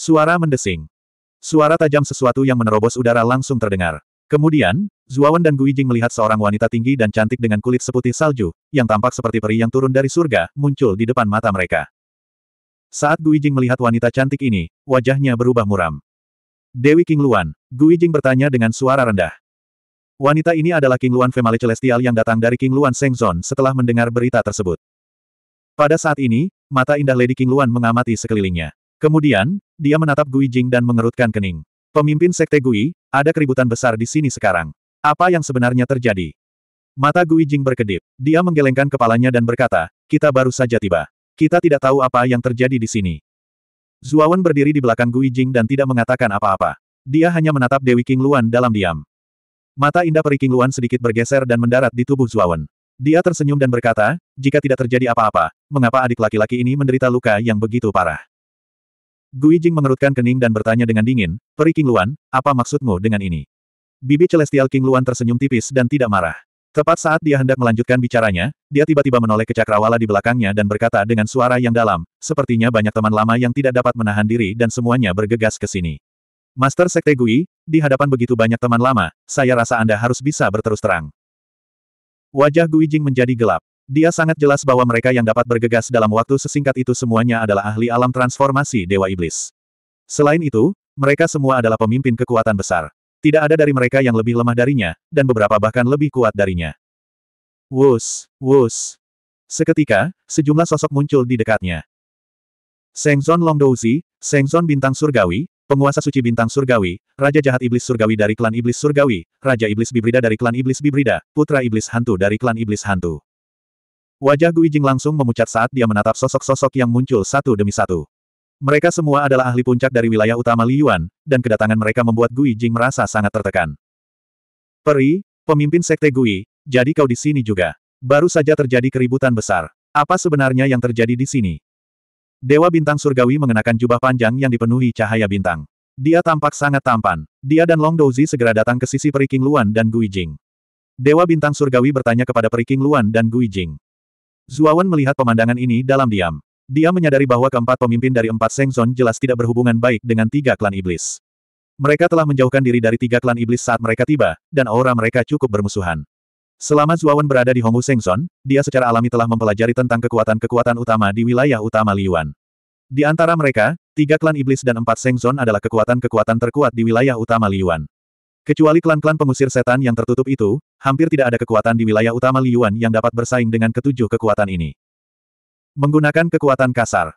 Suara mendesing. Suara tajam sesuatu yang menerobos udara langsung terdengar. Kemudian, Zuawan dan Guijing melihat seorang wanita tinggi dan cantik dengan kulit seputih salju, yang tampak seperti peri yang turun dari surga, muncul di depan mata mereka. Saat Guijing melihat wanita cantik ini, wajahnya berubah muram. Dewi King Luan, Guijing bertanya dengan suara rendah. Wanita ini adalah King Luan Female Celestial yang datang dari King Luan Sengzon setelah mendengar berita tersebut. Pada saat ini, mata indah Lady King Luan mengamati sekelilingnya. Kemudian, dia menatap Gui Jing dan mengerutkan kening. Pemimpin Sekte Gui, ada keributan besar di sini sekarang. Apa yang sebenarnya terjadi? Mata Gui Jing berkedip. Dia menggelengkan kepalanya dan berkata, kita baru saja tiba. Kita tidak tahu apa yang terjadi di sini. Zuawan berdiri di belakang Gui Jing dan tidak mengatakan apa-apa. Dia hanya menatap Dewi King Luan dalam diam. Mata indah peri King Luan sedikit bergeser dan mendarat di tubuh Zuawan. Dia tersenyum dan berkata, jika tidak terjadi apa-apa, mengapa adik laki-laki ini menderita luka yang begitu parah? Gui Jing mengerutkan kening dan bertanya dengan dingin, Peri King Luan, apa maksudmu dengan ini? Bibi Celestial King Luan tersenyum tipis dan tidak marah. Tepat saat dia hendak melanjutkan bicaranya, dia tiba-tiba menoleh ke cakrawala di belakangnya dan berkata dengan suara yang dalam, sepertinya banyak teman lama yang tidak dapat menahan diri dan semuanya bergegas ke sini. Master Sekte Gui, di hadapan begitu banyak teman lama, saya rasa Anda harus bisa berterus terang. Wajah Gui Jing menjadi gelap. Dia sangat jelas bahwa mereka yang dapat bergegas dalam waktu sesingkat itu semuanya adalah ahli alam transformasi Dewa Iblis. Selain itu, mereka semua adalah pemimpin kekuatan besar. Tidak ada dari mereka yang lebih lemah darinya, dan beberapa bahkan lebih kuat darinya. Wus, wus. Seketika, sejumlah sosok muncul di dekatnya. Sengzon Longdouzi, Sengzon Bintang Surgawi, penguasa suci Bintang Surgawi, Raja Jahat Iblis Surgawi dari klan Iblis Surgawi, Raja Iblis Bibrida dari klan Iblis Bibrida, Putra Iblis Hantu dari klan Iblis Hantu. Wajah Gui Jing langsung memucat saat dia menatap sosok-sosok yang muncul satu demi satu. Mereka semua adalah ahli puncak dari wilayah utama Liyuan, dan kedatangan mereka membuat Gui Jing merasa sangat tertekan. Peri, pemimpin sekte Gui, jadi kau di sini juga. Baru saja terjadi keributan besar. Apa sebenarnya yang terjadi di sini? Dewa Bintang Surgawi mengenakan jubah panjang yang dipenuhi cahaya bintang. Dia tampak sangat tampan. Dia dan Long Douzi segera datang ke sisi Peri King Luan dan Gui Jing. Dewa Bintang Surgawi bertanya kepada Peri King Luan dan Gui Jing. Zuawan melihat pemandangan ini dalam diam. Dia menyadari bahwa keempat pemimpin dari empat Seng jelas tidak berhubungan baik dengan tiga klan iblis. Mereka telah menjauhkan diri dari tiga klan iblis saat mereka tiba, dan aura mereka cukup bermusuhan. Selama Zuawan berada di Hongwu Seng dia secara alami telah mempelajari tentang kekuatan-kekuatan utama di wilayah utama Liyuan. Di antara mereka, tiga klan iblis dan empat Seng adalah kekuatan-kekuatan terkuat di wilayah utama Liyuan. Kecuali klan-klan pengusir setan yang tertutup itu, hampir tidak ada kekuatan di wilayah utama Liyuan yang dapat bersaing dengan ketujuh kekuatan ini. Menggunakan kekuatan kasar.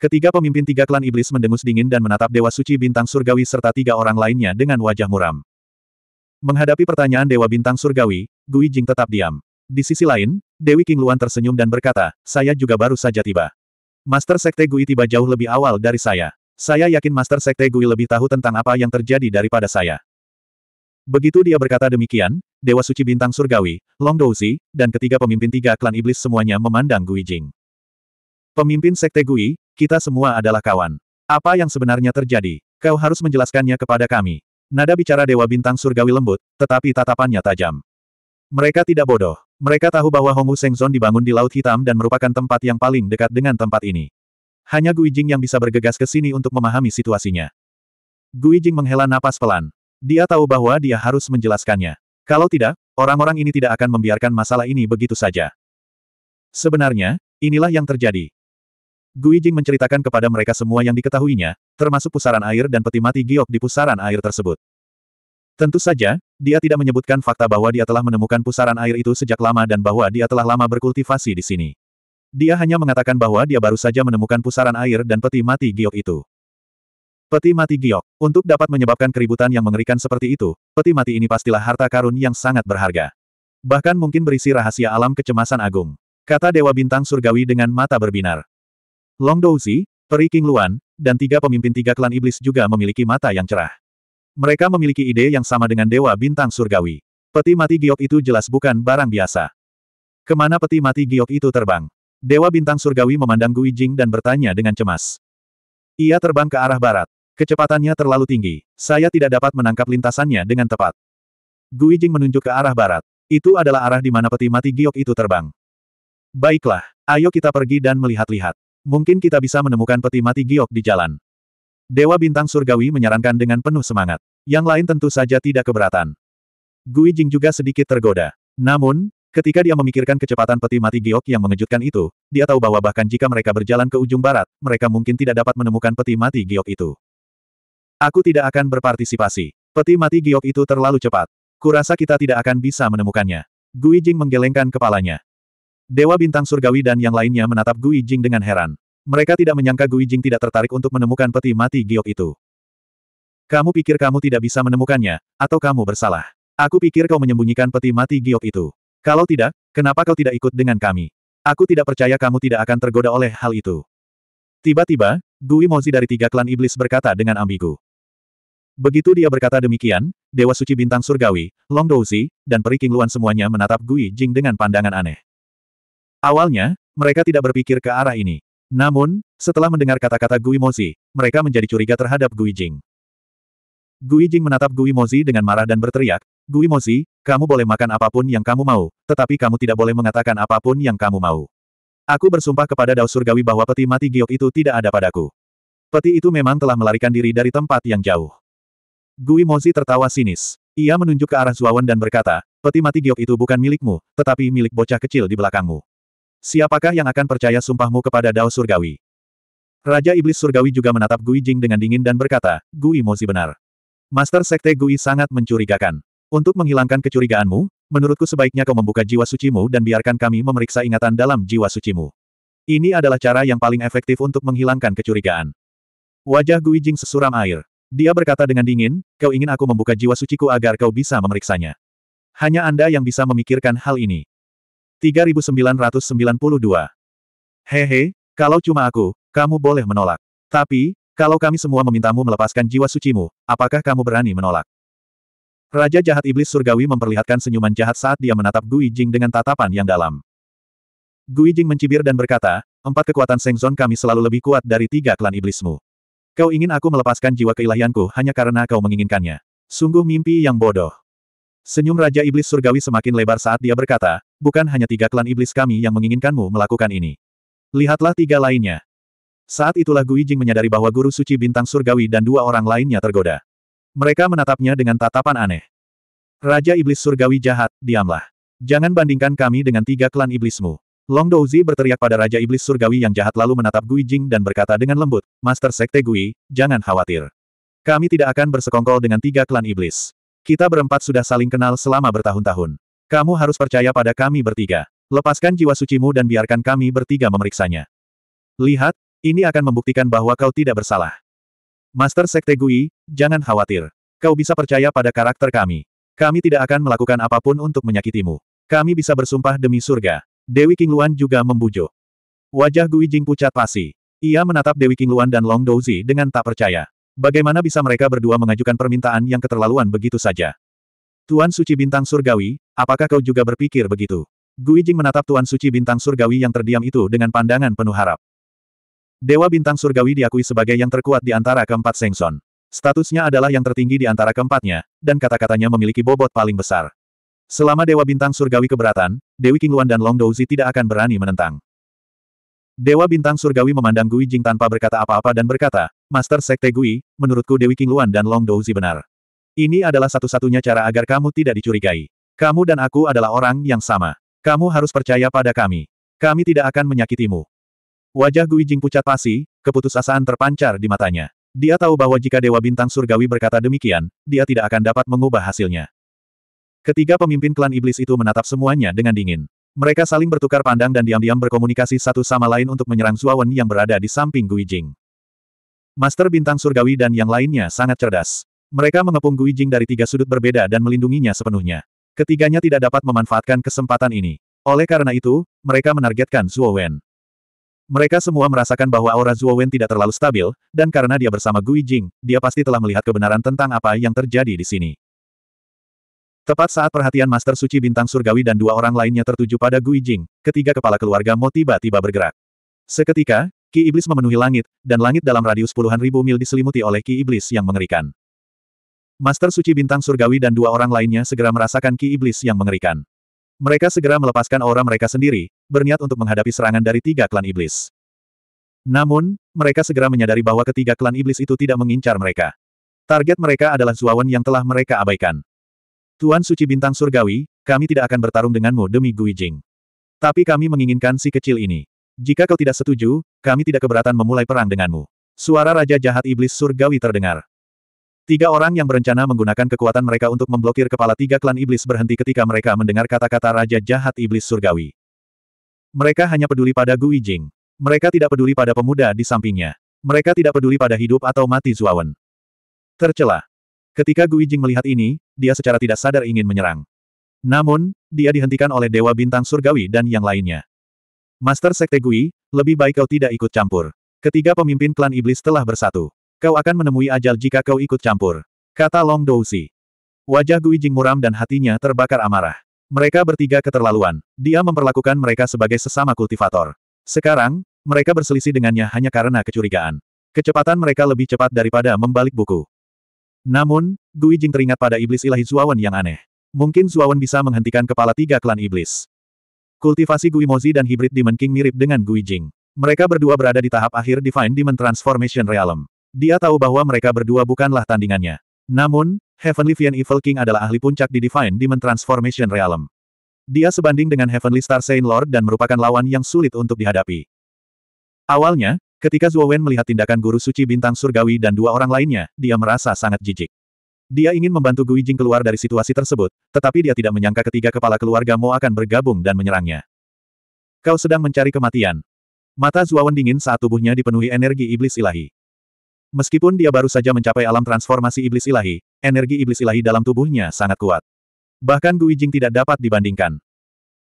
Ketiga pemimpin tiga klan iblis mendengus dingin dan menatap Dewa Suci Bintang Surgawi serta tiga orang lainnya dengan wajah muram. Menghadapi pertanyaan Dewa Bintang Surgawi, Gui Jing tetap diam. Di sisi lain, Dewi King Luan tersenyum dan berkata, saya juga baru saja tiba. Master Sekte Gui tiba jauh lebih awal dari saya. Saya yakin Master Sekte Gui lebih tahu tentang apa yang terjadi daripada saya. Begitu dia berkata demikian, Dewa Suci Bintang Surgawi, Long Douzi, dan ketiga pemimpin tiga klan iblis semuanya memandang Gui Jing. Pemimpin Sekte Gui, kita semua adalah kawan. Apa yang sebenarnya terjadi? Kau harus menjelaskannya kepada kami. Nada bicara Dewa Bintang Surgawi lembut, tetapi tatapannya tajam. Mereka tidak bodoh. Mereka tahu bahwa Hongwu Sengzon dibangun di Laut Hitam dan merupakan tempat yang paling dekat dengan tempat ini. Hanya Gui Jing yang bisa bergegas ke sini untuk memahami situasinya. Gui Jing menghela napas pelan. Dia tahu bahwa dia harus menjelaskannya. Kalau tidak, orang-orang ini tidak akan membiarkan masalah ini begitu saja. Sebenarnya, inilah yang terjadi. Gui Jing menceritakan kepada mereka semua yang diketahuinya, termasuk pusaran air dan peti mati giok di pusaran air tersebut. Tentu saja, dia tidak menyebutkan fakta bahwa dia telah menemukan pusaran air itu sejak lama dan bahwa dia telah lama berkultivasi di sini. Dia hanya mengatakan bahwa dia baru saja menemukan pusaran air dan peti mati giok itu. Peti mati giok. Untuk dapat menyebabkan keributan yang mengerikan seperti itu, peti mati ini pastilah harta karun yang sangat berharga. Bahkan mungkin berisi rahasia alam kecemasan agung. Kata Dewa Bintang Surgawi dengan mata berbinar. Long Douzi, Peri King Luan, dan tiga pemimpin tiga klan iblis juga memiliki mata yang cerah. Mereka memiliki ide yang sama dengan Dewa Bintang Surgawi. Peti mati giok itu jelas bukan barang biasa. Kemana peti mati giok itu terbang? Dewa Bintang Surgawi memandang Gui Jing dan bertanya dengan cemas. Ia terbang ke arah barat. Kecepatannya terlalu tinggi. Saya tidak dapat menangkap lintasannya dengan tepat. Gui Jing menunjuk ke arah barat. Itu adalah arah di mana peti mati giok itu terbang. Baiklah, ayo kita pergi dan melihat-lihat. Mungkin kita bisa menemukan peti mati giok di jalan. Dewa Bintang Surgawi menyarankan dengan penuh semangat. Yang lain tentu saja tidak keberatan. Gui Jing juga sedikit tergoda. Namun, ketika dia memikirkan kecepatan peti mati giok yang mengejutkan itu, dia tahu bahwa bahkan jika mereka berjalan ke ujung barat, mereka mungkin tidak dapat menemukan peti mati giok itu. Aku tidak akan berpartisipasi. Peti mati giok itu terlalu cepat. Kurasa kita tidak akan bisa menemukannya. Gui Jing menggelengkan kepalanya. Dewa bintang surgawi dan yang lainnya menatap Gui Jing dengan heran. Mereka tidak menyangka Gui Jing tidak tertarik untuk menemukan peti mati giok itu. Kamu pikir kamu tidak bisa menemukannya, atau kamu bersalah? Aku pikir kau menyembunyikan peti mati giok itu. Kalau tidak, kenapa kau tidak ikut dengan kami? Aku tidak percaya kamu tidak akan tergoda oleh hal itu. Tiba-tiba, Gui Mozi dari tiga klan iblis berkata dengan ambigu. Begitu dia berkata demikian, Dewa Suci Bintang Surgawi, Long Douzi, dan Peri King Luan semuanya menatap Gui Jing dengan pandangan aneh. Awalnya, mereka tidak berpikir ke arah ini. Namun, setelah mendengar kata-kata Gui Mozi, mereka menjadi curiga terhadap Gui Jing. Gui Jing menatap Gui Mozi dengan marah dan berteriak, Gui Mozi, kamu boleh makan apapun yang kamu mau, tetapi kamu tidak boleh mengatakan apapun yang kamu mau. Aku bersumpah kepada Dao Surgawi bahwa peti mati giok itu tidak ada padaku. Peti itu memang telah melarikan diri dari tempat yang jauh. Gui Mozi tertawa sinis. Ia menunjuk ke arah Zuawan dan berkata, peti mati giok itu bukan milikmu, tetapi milik bocah kecil di belakangmu. Siapakah yang akan percaya sumpahmu kepada Dao Surgawi? Raja Iblis Surgawi juga menatap Gui Jing dengan dingin dan berkata, Gui Mozi benar. Master Sekte Gui sangat mencurigakan. Untuk menghilangkan kecurigaanmu, menurutku sebaiknya kau membuka jiwa sucimu dan biarkan kami memeriksa ingatan dalam jiwa sucimu. Ini adalah cara yang paling efektif untuk menghilangkan kecurigaan. Wajah Gui Jing sesuram air. Dia berkata dengan dingin, kau ingin aku membuka jiwa suciku agar kau bisa memeriksanya. Hanya Anda yang bisa memikirkan hal ini. 3992 Hehe, kalau cuma aku, kamu boleh menolak. Tapi, kalau kami semua memintamu melepaskan jiwa sucimu, apakah kamu berani menolak? Raja jahat iblis surgawi memperlihatkan senyuman jahat saat dia menatap Gui Jing dengan tatapan yang dalam. Gui Jing mencibir dan berkata, empat kekuatan Sengzon kami selalu lebih kuat dari tiga klan iblismu. Kau ingin aku melepaskan jiwa keilahianku hanya karena kau menginginkannya. Sungguh mimpi yang bodoh. Senyum Raja Iblis Surgawi semakin lebar saat dia berkata, bukan hanya tiga klan iblis kami yang menginginkanmu melakukan ini. Lihatlah tiga lainnya. Saat itulah Gui Jing menyadari bahwa Guru Suci Bintang Surgawi dan dua orang lainnya tergoda. Mereka menatapnya dengan tatapan aneh. Raja Iblis Surgawi jahat, diamlah. Jangan bandingkan kami dengan tiga klan iblismu. Long Douzi berteriak pada Raja Iblis Surgawi yang jahat lalu menatap Gui Jing dan berkata dengan lembut, Master Sekte Gui, jangan khawatir. Kami tidak akan bersekongkol dengan tiga klan iblis. Kita berempat sudah saling kenal selama bertahun-tahun. Kamu harus percaya pada kami bertiga. Lepaskan jiwa sucimu dan biarkan kami bertiga memeriksanya. Lihat, ini akan membuktikan bahwa kau tidak bersalah. Master Sekte Gui, jangan khawatir. Kau bisa percaya pada karakter kami. Kami tidak akan melakukan apapun untuk menyakitimu. Kami bisa bersumpah demi surga. Dewi Qingluan juga membujuk. Wajah Gui Jing pucat pasi. Ia menatap Dewi Qingluan dan Long Douzi dengan tak percaya. Bagaimana bisa mereka berdua mengajukan permintaan yang keterlaluan begitu saja? Tuan Suci Bintang Surgawi, apakah kau juga berpikir begitu? Gui Jing menatap Tuan Suci Bintang Surgawi yang terdiam itu dengan pandangan penuh harap. Dewa Bintang Surgawi diakui sebagai yang terkuat di antara keempat Sengson. Statusnya adalah yang tertinggi di antara keempatnya, dan kata-katanya memiliki bobot paling besar. Selama Dewa Bintang Surgawi keberatan, Dewi Qingluan dan Long Douzi tidak akan berani menentang. Dewa Bintang Surgawi memandang Gui Jing tanpa berkata apa-apa dan berkata, Master Sekte Gui, menurutku Dewi Qingluan dan Long Douzi benar. Ini adalah satu-satunya cara agar kamu tidak dicurigai. Kamu dan aku adalah orang yang sama. Kamu harus percaya pada kami. Kami tidak akan menyakitimu. Wajah Gui Jing pucat pasi, keputusasaan terpancar di matanya. Dia tahu bahwa jika Dewa Bintang Surgawi berkata demikian, dia tidak akan dapat mengubah hasilnya. Ketiga pemimpin klan iblis itu menatap semuanya dengan dingin. Mereka saling bertukar pandang dan diam-diam berkomunikasi satu sama lain untuk menyerang Zuawan yang berada di samping Gui Master Bintang Surgawi dan yang lainnya sangat cerdas. Mereka mengepung Gui dari tiga sudut berbeda dan melindunginya sepenuhnya. Ketiganya tidak dapat memanfaatkan kesempatan ini. Oleh karena itu, mereka menargetkan Zuo Wen. Mereka semua merasakan bahwa aura Zuo Wen tidak terlalu stabil, dan karena dia bersama Gui dia pasti telah melihat kebenaran tentang apa yang terjadi di sini. Tepat saat perhatian Master Suci Bintang Surgawi dan dua orang lainnya tertuju pada Gui Jing, ketiga kepala keluarga Mo tiba-tiba bergerak. Seketika, Ki Iblis memenuhi langit, dan langit dalam radius puluhan ribu mil diselimuti oleh Ki Iblis yang mengerikan. Master Suci Bintang Surgawi dan dua orang lainnya segera merasakan Ki Iblis yang mengerikan. Mereka segera melepaskan aura mereka sendiri, berniat untuk menghadapi serangan dari tiga klan Iblis. Namun, mereka segera menyadari bahwa ketiga klan Iblis itu tidak mengincar mereka. Target mereka adalah Zuawan yang telah mereka abaikan. Tuan Suci Bintang Surgawi, kami tidak akan bertarung denganmu demi Gui Tapi kami menginginkan si kecil ini. Jika kau tidak setuju, kami tidak keberatan memulai perang denganmu. Suara Raja Jahat Iblis Surgawi terdengar. Tiga orang yang berencana menggunakan kekuatan mereka untuk memblokir kepala tiga klan iblis berhenti ketika mereka mendengar kata-kata Raja Jahat Iblis Surgawi. Mereka hanya peduli pada Gui Mereka tidak peduli pada pemuda di sampingnya. Mereka tidak peduli pada hidup atau mati Zuawan. Tercela. Ketika Gui Jing melihat ini, dia secara tidak sadar ingin menyerang. Namun, dia dihentikan oleh Dewa Bintang Surgawi dan yang lainnya. Master Sekte Gui, lebih baik kau tidak ikut campur. Ketiga pemimpin klan iblis telah bersatu. Kau akan menemui ajal jika kau ikut campur. Kata Long Douzi. Wajah Gui Jing muram dan hatinya terbakar amarah. Mereka bertiga keterlaluan. Dia memperlakukan mereka sebagai sesama kultivator. Sekarang, mereka berselisih dengannya hanya karena kecurigaan. Kecepatan mereka lebih cepat daripada membalik buku. Namun, Gui Jing teringat pada iblis ilahi Zuawan yang aneh. Mungkin Zuawan bisa menghentikan kepala tiga klan iblis. Kultivasi Gui Mozi dan hibrid Demon King mirip dengan Gui Jing. Mereka berdua berada di tahap akhir Divine Demon Transformation Realm. Dia tahu bahwa mereka berdua bukanlah tandingannya. Namun, Heavenly Vian Evil King adalah ahli puncak di Divine Demon Transformation Realm. Dia sebanding dengan Heavenly Star Saint Lord dan merupakan lawan yang sulit untuk dihadapi. Awalnya, Ketika Zhuo Wen melihat tindakan guru suci bintang surgawi dan dua orang lainnya, dia merasa sangat jijik. Dia ingin membantu Gui Jing keluar dari situasi tersebut, tetapi dia tidak menyangka ketiga kepala keluarga Mo akan bergabung dan menyerangnya. Kau sedang mencari kematian. Mata Zhuo Wen dingin saat tubuhnya dipenuhi energi iblis ilahi. Meskipun dia baru saja mencapai alam transformasi iblis ilahi, energi iblis ilahi dalam tubuhnya sangat kuat. Bahkan Gui Jing tidak dapat dibandingkan.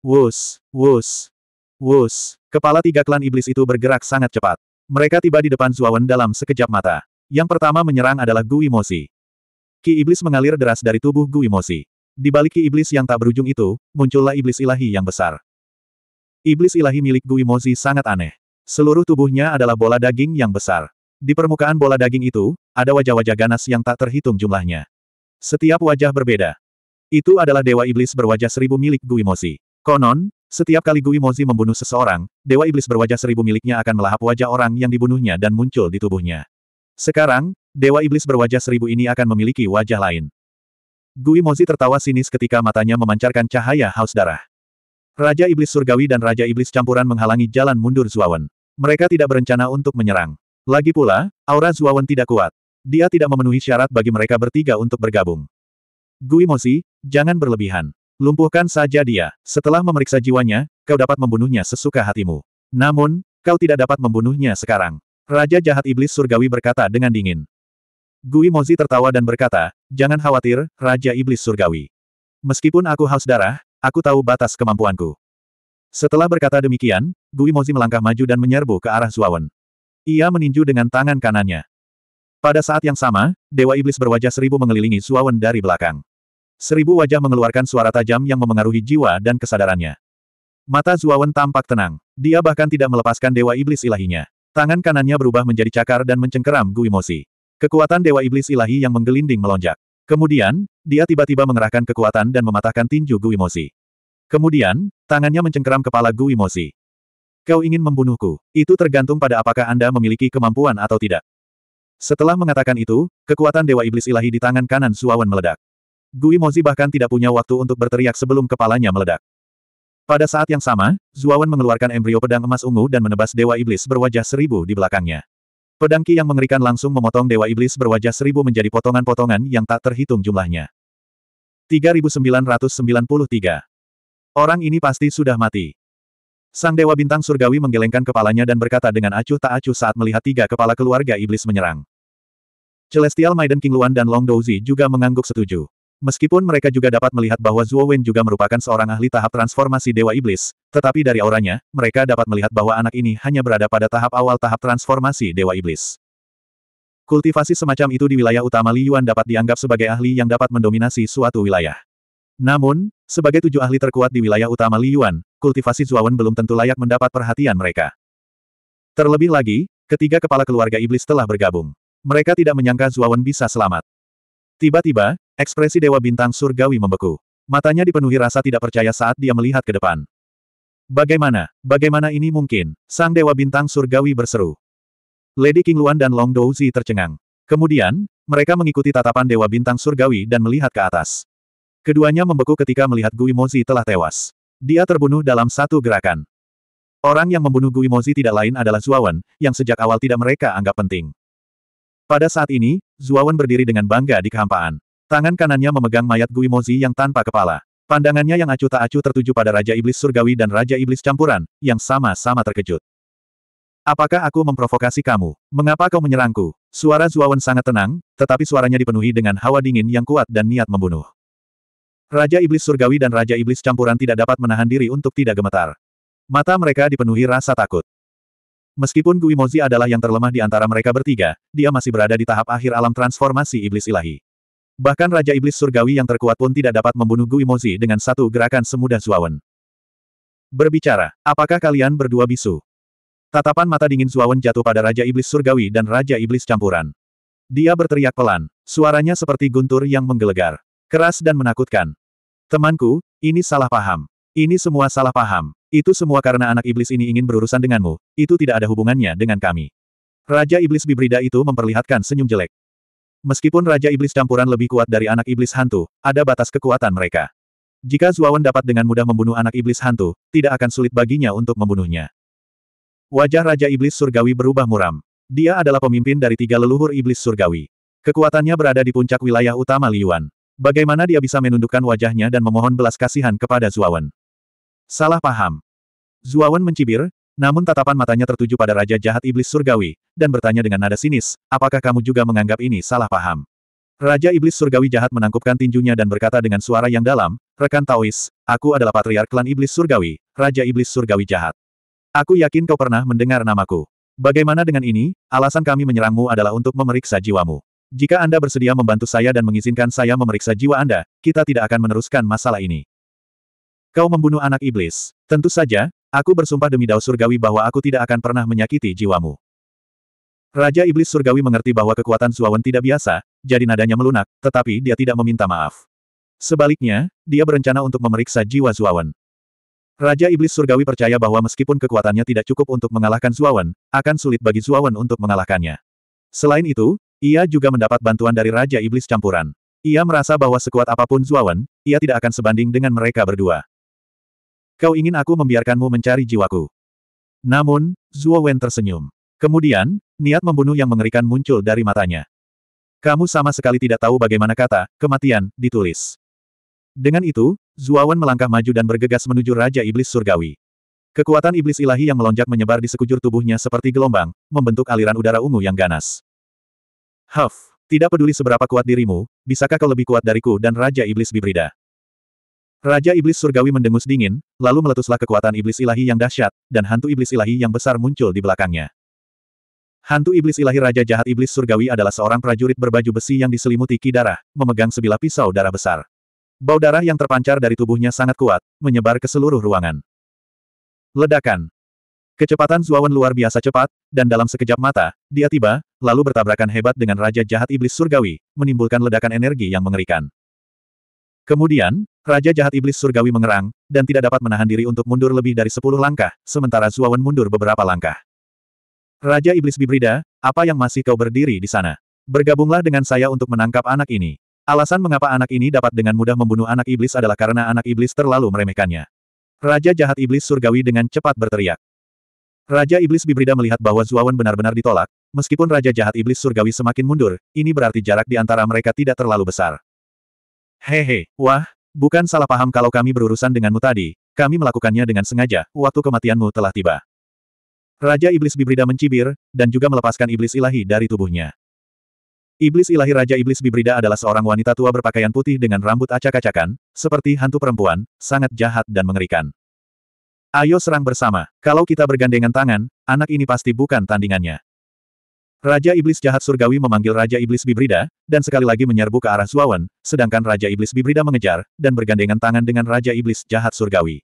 Wus, wus, wus. Kepala tiga klan iblis itu bergerak sangat cepat. Mereka tiba di depan Zuawan dalam sekejap mata. Yang pertama menyerang adalah Gui Imosi. Ki iblis mengalir deras dari tubuh Gui Imosi. Di balik ki iblis yang tak berujung itu, muncullah iblis ilahi yang besar. Iblis ilahi milik Gui Imosi sangat aneh. Seluruh tubuhnya adalah bola daging yang besar. Di permukaan bola daging itu, ada wajah-wajah ganas yang tak terhitung jumlahnya. Setiap wajah berbeda. Itu adalah dewa iblis berwajah seribu milik Gui Imosi. Konon, setiap kali Gui Mozi membunuh seseorang, Dewa Iblis berwajah seribu miliknya akan melahap wajah orang yang dibunuhnya dan muncul di tubuhnya. Sekarang, Dewa Iblis berwajah seribu ini akan memiliki wajah lain. Gui Mozi tertawa sinis ketika matanya memancarkan cahaya haus darah. Raja Iblis Surgawi dan Raja Iblis Campuran menghalangi jalan mundur Zuawan. Mereka tidak berencana untuk menyerang. Lagi pula, aura Zuawan tidak kuat. Dia tidak memenuhi syarat bagi mereka bertiga untuk bergabung. Gui Mozi, jangan berlebihan. Lumpuhkan saja dia. Setelah memeriksa jiwanya, kau dapat membunuhnya sesuka hatimu. Namun, kau tidak dapat membunuhnya sekarang. Raja jahat iblis surgawi berkata dengan dingin. Gui Mozi tertawa dan berkata, jangan khawatir, Raja Iblis Surgawi. Meskipun aku haus darah, aku tahu batas kemampuanku. Setelah berkata demikian, Gui Mozi melangkah maju dan menyerbu ke arah Zuawan. Ia meninju dengan tangan kanannya. Pada saat yang sama, Dewa Iblis berwajah seribu mengelilingi Zuawan dari belakang. Seribu wajah mengeluarkan suara tajam yang memengaruhi jiwa dan kesadarannya. Mata Zuawan tampak tenang. Dia bahkan tidak melepaskan Dewa Iblis ilahinya. Tangan kanannya berubah menjadi cakar dan mencengkeram Guimosi. Kekuatan Dewa Iblis ilahi yang menggelinding melonjak. Kemudian, dia tiba-tiba mengerahkan kekuatan dan mematahkan tinju Guimosi. Kemudian, tangannya mencengkeram kepala Guimosi. Kau ingin membunuhku. Itu tergantung pada apakah Anda memiliki kemampuan atau tidak. Setelah mengatakan itu, kekuatan Dewa Iblis ilahi di tangan kanan Suawan meledak. Gui Mozi bahkan tidak punya waktu untuk berteriak sebelum kepalanya meledak. Pada saat yang sama, Zuawan mengeluarkan embrio pedang emas ungu dan menebas Dewa Iblis berwajah seribu di belakangnya. Pedang Ki yang mengerikan langsung memotong Dewa Iblis berwajah seribu menjadi potongan-potongan yang tak terhitung jumlahnya. 3993. Orang ini pasti sudah mati. Sang Dewa Bintang Surgawi menggelengkan kepalanya dan berkata dengan acuh tak acuh saat melihat tiga kepala keluarga iblis menyerang. Celestial Maiden King Luan dan Long Douzi juga mengangguk setuju. Meskipun mereka juga dapat melihat bahwa Zuo Wen juga merupakan seorang ahli tahap transformasi Dewa Iblis, tetapi dari auranya, mereka dapat melihat bahwa anak ini hanya berada pada tahap awal tahap transformasi Dewa Iblis. Kultivasi semacam itu di wilayah utama Li Yuan dapat dianggap sebagai ahli yang dapat mendominasi suatu wilayah. Namun, sebagai tujuh ahli terkuat di wilayah utama Li Yuan, kultivasi Zuo Wen belum tentu layak mendapat perhatian mereka. Terlebih lagi, ketiga kepala keluarga iblis telah bergabung. Mereka tidak menyangka Zuo Wen bisa selamat. Tiba-tiba, Ekspresi Dewa Bintang Surgawi membeku. Matanya dipenuhi rasa tidak percaya saat dia melihat ke depan. Bagaimana, bagaimana ini mungkin? Sang Dewa Bintang Surgawi berseru. Lady King Luan dan Long Douzi tercengang. Kemudian, mereka mengikuti tatapan Dewa Bintang Surgawi dan melihat ke atas. Keduanya membeku ketika melihat Guimozi telah tewas. Dia terbunuh dalam satu gerakan. Orang yang membunuh Guimozi tidak lain adalah Zuawan, yang sejak awal tidak mereka anggap penting. Pada saat ini, Zuawan berdiri dengan bangga di kehampaan. Tangan kanannya memegang mayat Guimozi yang tanpa kepala. Pandangannya yang acuh tak acuh tertuju pada Raja Iblis Surgawi dan Raja Iblis Campuran, yang sama-sama terkejut. Apakah aku memprovokasi kamu? Mengapa kau menyerangku? Suara Zuawan sangat tenang, tetapi suaranya dipenuhi dengan hawa dingin yang kuat dan niat membunuh. Raja Iblis Surgawi dan Raja Iblis Campuran tidak dapat menahan diri untuk tidak gemetar. Mata mereka dipenuhi rasa takut. Meskipun Guimozi adalah yang terlemah di antara mereka bertiga, dia masih berada di tahap akhir alam transformasi Iblis Ilahi. Bahkan Raja Iblis Surgawi yang terkuat pun tidak dapat membunuh Guimozi dengan satu gerakan semudah Zuawan. Berbicara, apakah kalian berdua bisu? Tatapan mata dingin Zuawan jatuh pada Raja Iblis Surgawi dan Raja Iblis Campuran. Dia berteriak pelan, suaranya seperti guntur yang menggelegar. Keras dan menakutkan. Temanku, ini salah paham. Ini semua salah paham. Itu semua karena anak iblis ini ingin berurusan denganmu, itu tidak ada hubungannya dengan kami. Raja Iblis Bibrida itu memperlihatkan senyum jelek. Meskipun Raja Iblis campuran lebih kuat dari anak iblis hantu, ada batas kekuatan mereka. Jika Zuawan dapat dengan mudah membunuh anak iblis hantu, tidak akan sulit baginya untuk membunuhnya. Wajah Raja Iblis Surgawi berubah muram. Dia adalah pemimpin dari tiga leluhur iblis surgawi. Kekuatannya berada di puncak wilayah utama Liyuan. Bagaimana dia bisa menundukkan wajahnya dan memohon belas kasihan kepada Zuawan? Salah paham. Zuawan mencibir, namun tatapan matanya tertuju pada Raja Jahat Iblis Surgawi, dan bertanya dengan nada sinis, apakah kamu juga menganggap ini salah paham? Raja Iblis Surgawi Jahat menangkupkan tinjunya dan berkata dengan suara yang dalam, Rekan Taois, aku adalah patriark klan Iblis Surgawi, Raja Iblis Surgawi Jahat. Aku yakin kau pernah mendengar namaku. Bagaimana dengan ini, alasan kami menyerangmu adalah untuk memeriksa jiwamu. Jika Anda bersedia membantu saya dan mengizinkan saya memeriksa jiwa Anda, kita tidak akan meneruskan masalah ini. Kau membunuh anak iblis. Tentu saja, Aku bersumpah demi Dao Surgawi bahwa aku tidak akan pernah menyakiti jiwamu. Raja Iblis Surgawi mengerti bahwa kekuatan Suawen tidak biasa, jadi nadanya melunak, tetapi dia tidak meminta maaf. Sebaliknya, dia berencana untuk memeriksa jiwa Zuawan. Raja Iblis Surgawi percaya bahwa meskipun kekuatannya tidak cukup untuk mengalahkan Zuawan, akan sulit bagi Zuawan untuk mengalahkannya. Selain itu, ia juga mendapat bantuan dari Raja Iblis Campuran. Ia merasa bahwa sekuat apapun Zuawan, ia tidak akan sebanding dengan mereka berdua. Kau ingin aku membiarkanmu mencari jiwaku. Namun, Zuo Wen tersenyum. Kemudian, niat membunuh yang mengerikan muncul dari matanya. Kamu sama sekali tidak tahu bagaimana kata, kematian, ditulis. Dengan itu, Zuawan melangkah maju dan bergegas menuju Raja Iblis Surgawi. Kekuatan iblis ilahi yang melonjak menyebar di sekujur tubuhnya seperti gelombang, membentuk aliran udara ungu yang ganas. Huff, tidak peduli seberapa kuat dirimu, bisakah kau lebih kuat dariku dan Raja Iblis Bibrida? Raja Iblis Surgawi mendengus dingin, lalu meletuslah kekuatan Iblis Ilahi yang dahsyat, dan hantu Iblis Ilahi yang besar muncul di belakangnya. Hantu Iblis Ilahi Raja Jahat Iblis Surgawi adalah seorang prajurit berbaju besi yang diselimuti ki darah, memegang sebilah pisau darah besar. Bau darah yang terpancar dari tubuhnya sangat kuat, menyebar ke seluruh ruangan. Ledakan. Kecepatan Zuawan luar biasa cepat, dan dalam sekejap mata, dia tiba, lalu bertabrakan hebat dengan Raja Jahat Iblis Surgawi, menimbulkan ledakan energi yang mengerikan. Kemudian, Raja Jahat Iblis Surgawi mengerang, dan tidak dapat menahan diri untuk mundur lebih dari sepuluh langkah, sementara Zuawan mundur beberapa langkah. Raja Iblis Bibrida, apa yang masih kau berdiri di sana? Bergabunglah dengan saya untuk menangkap anak ini. Alasan mengapa anak ini dapat dengan mudah membunuh anak iblis adalah karena anak iblis terlalu meremehkannya. Raja Jahat Iblis Surgawi dengan cepat berteriak. Raja Iblis Bibrida melihat bahwa Zuawan benar-benar ditolak, meskipun Raja Jahat Iblis Surgawi semakin mundur, ini berarti jarak di antara mereka tidak terlalu besar. Hehe, wah, bukan salah paham kalau kami berurusan denganmu tadi, kami melakukannya dengan sengaja, waktu kematianmu telah tiba. Raja Iblis Bibrida mencibir, dan juga melepaskan Iblis Ilahi dari tubuhnya. Iblis Ilahi Raja Iblis Bibrida adalah seorang wanita tua berpakaian putih dengan rambut acak-acakan, seperti hantu perempuan, sangat jahat dan mengerikan. Ayo serang bersama, kalau kita bergandengan tangan, anak ini pasti bukan tandingannya. Raja Iblis Jahat Surgawi memanggil Raja Iblis Bibrida, dan sekali lagi menyerbu ke arah Zuawan, sedangkan Raja Iblis Bibrida mengejar, dan bergandengan tangan dengan Raja Iblis Jahat Surgawi.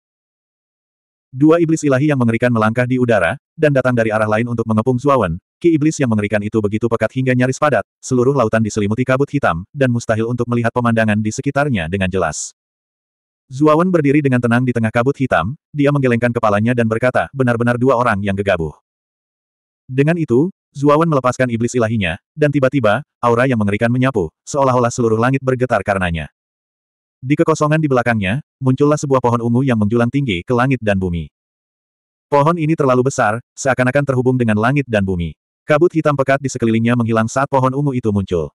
Dua iblis ilahi yang mengerikan melangkah di udara, dan datang dari arah lain untuk mengepung Zuawan, ki iblis yang mengerikan itu begitu pekat hingga nyaris padat, seluruh lautan diselimuti kabut hitam, dan mustahil untuk melihat pemandangan di sekitarnya dengan jelas. Zuawan berdiri dengan tenang di tengah kabut hitam, dia menggelengkan kepalanya dan berkata, benar-benar dua orang yang gegabah. Dengan itu, Zuawan melepaskan iblis ilahinya, dan tiba-tiba, aura yang mengerikan menyapu, seolah-olah seluruh langit bergetar karenanya. Di kekosongan di belakangnya, muncullah sebuah pohon ungu yang menjulang tinggi ke langit dan bumi. Pohon ini terlalu besar, seakan-akan terhubung dengan langit dan bumi. Kabut hitam pekat di sekelilingnya menghilang saat pohon ungu itu muncul.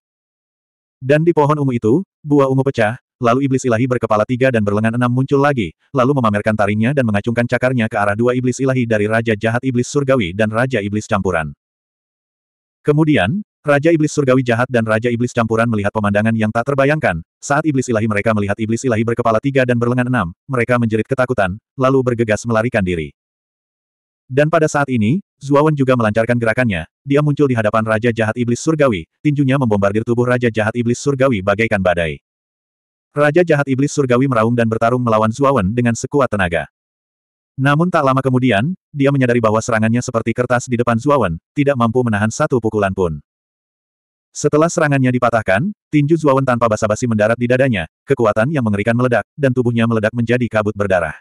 Dan di pohon ungu itu, buah ungu pecah, lalu iblis ilahi berkepala tiga dan berlengan enam muncul lagi, lalu memamerkan taringnya dan mengacungkan cakarnya ke arah dua iblis ilahi dari Raja Jahat Iblis Surgawi dan Raja Iblis Campuran. Kemudian, Raja Iblis Surgawi Jahat dan Raja Iblis Campuran melihat pemandangan yang tak terbayangkan, saat Iblis Ilahi mereka melihat Iblis Ilahi berkepala tiga dan berlengan enam, mereka menjerit ketakutan, lalu bergegas melarikan diri. Dan pada saat ini, Zuawan juga melancarkan gerakannya, dia muncul di hadapan Raja Jahat Iblis Surgawi, tinjunya membombardir tubuh Raja Jahat Iblis Surgawi bagaikan badai. Raja Jahat Iblis Surgawi meraung dan bertarung melawan Zuawan dengan sekuat tenaga. Namun tak lama kemudian, dia menyadari bahwa serangannya seperti kertas di depan Zuawan, tidak mampu menahan satu pukulan pun. Setelah serangannya dipatahkan, tinju Zuawan tanpa basa-basi mendarat di dadanya, kekuatan yang mengerikan meledak, dan tubuhnya meledak menjadi kabut berdarah.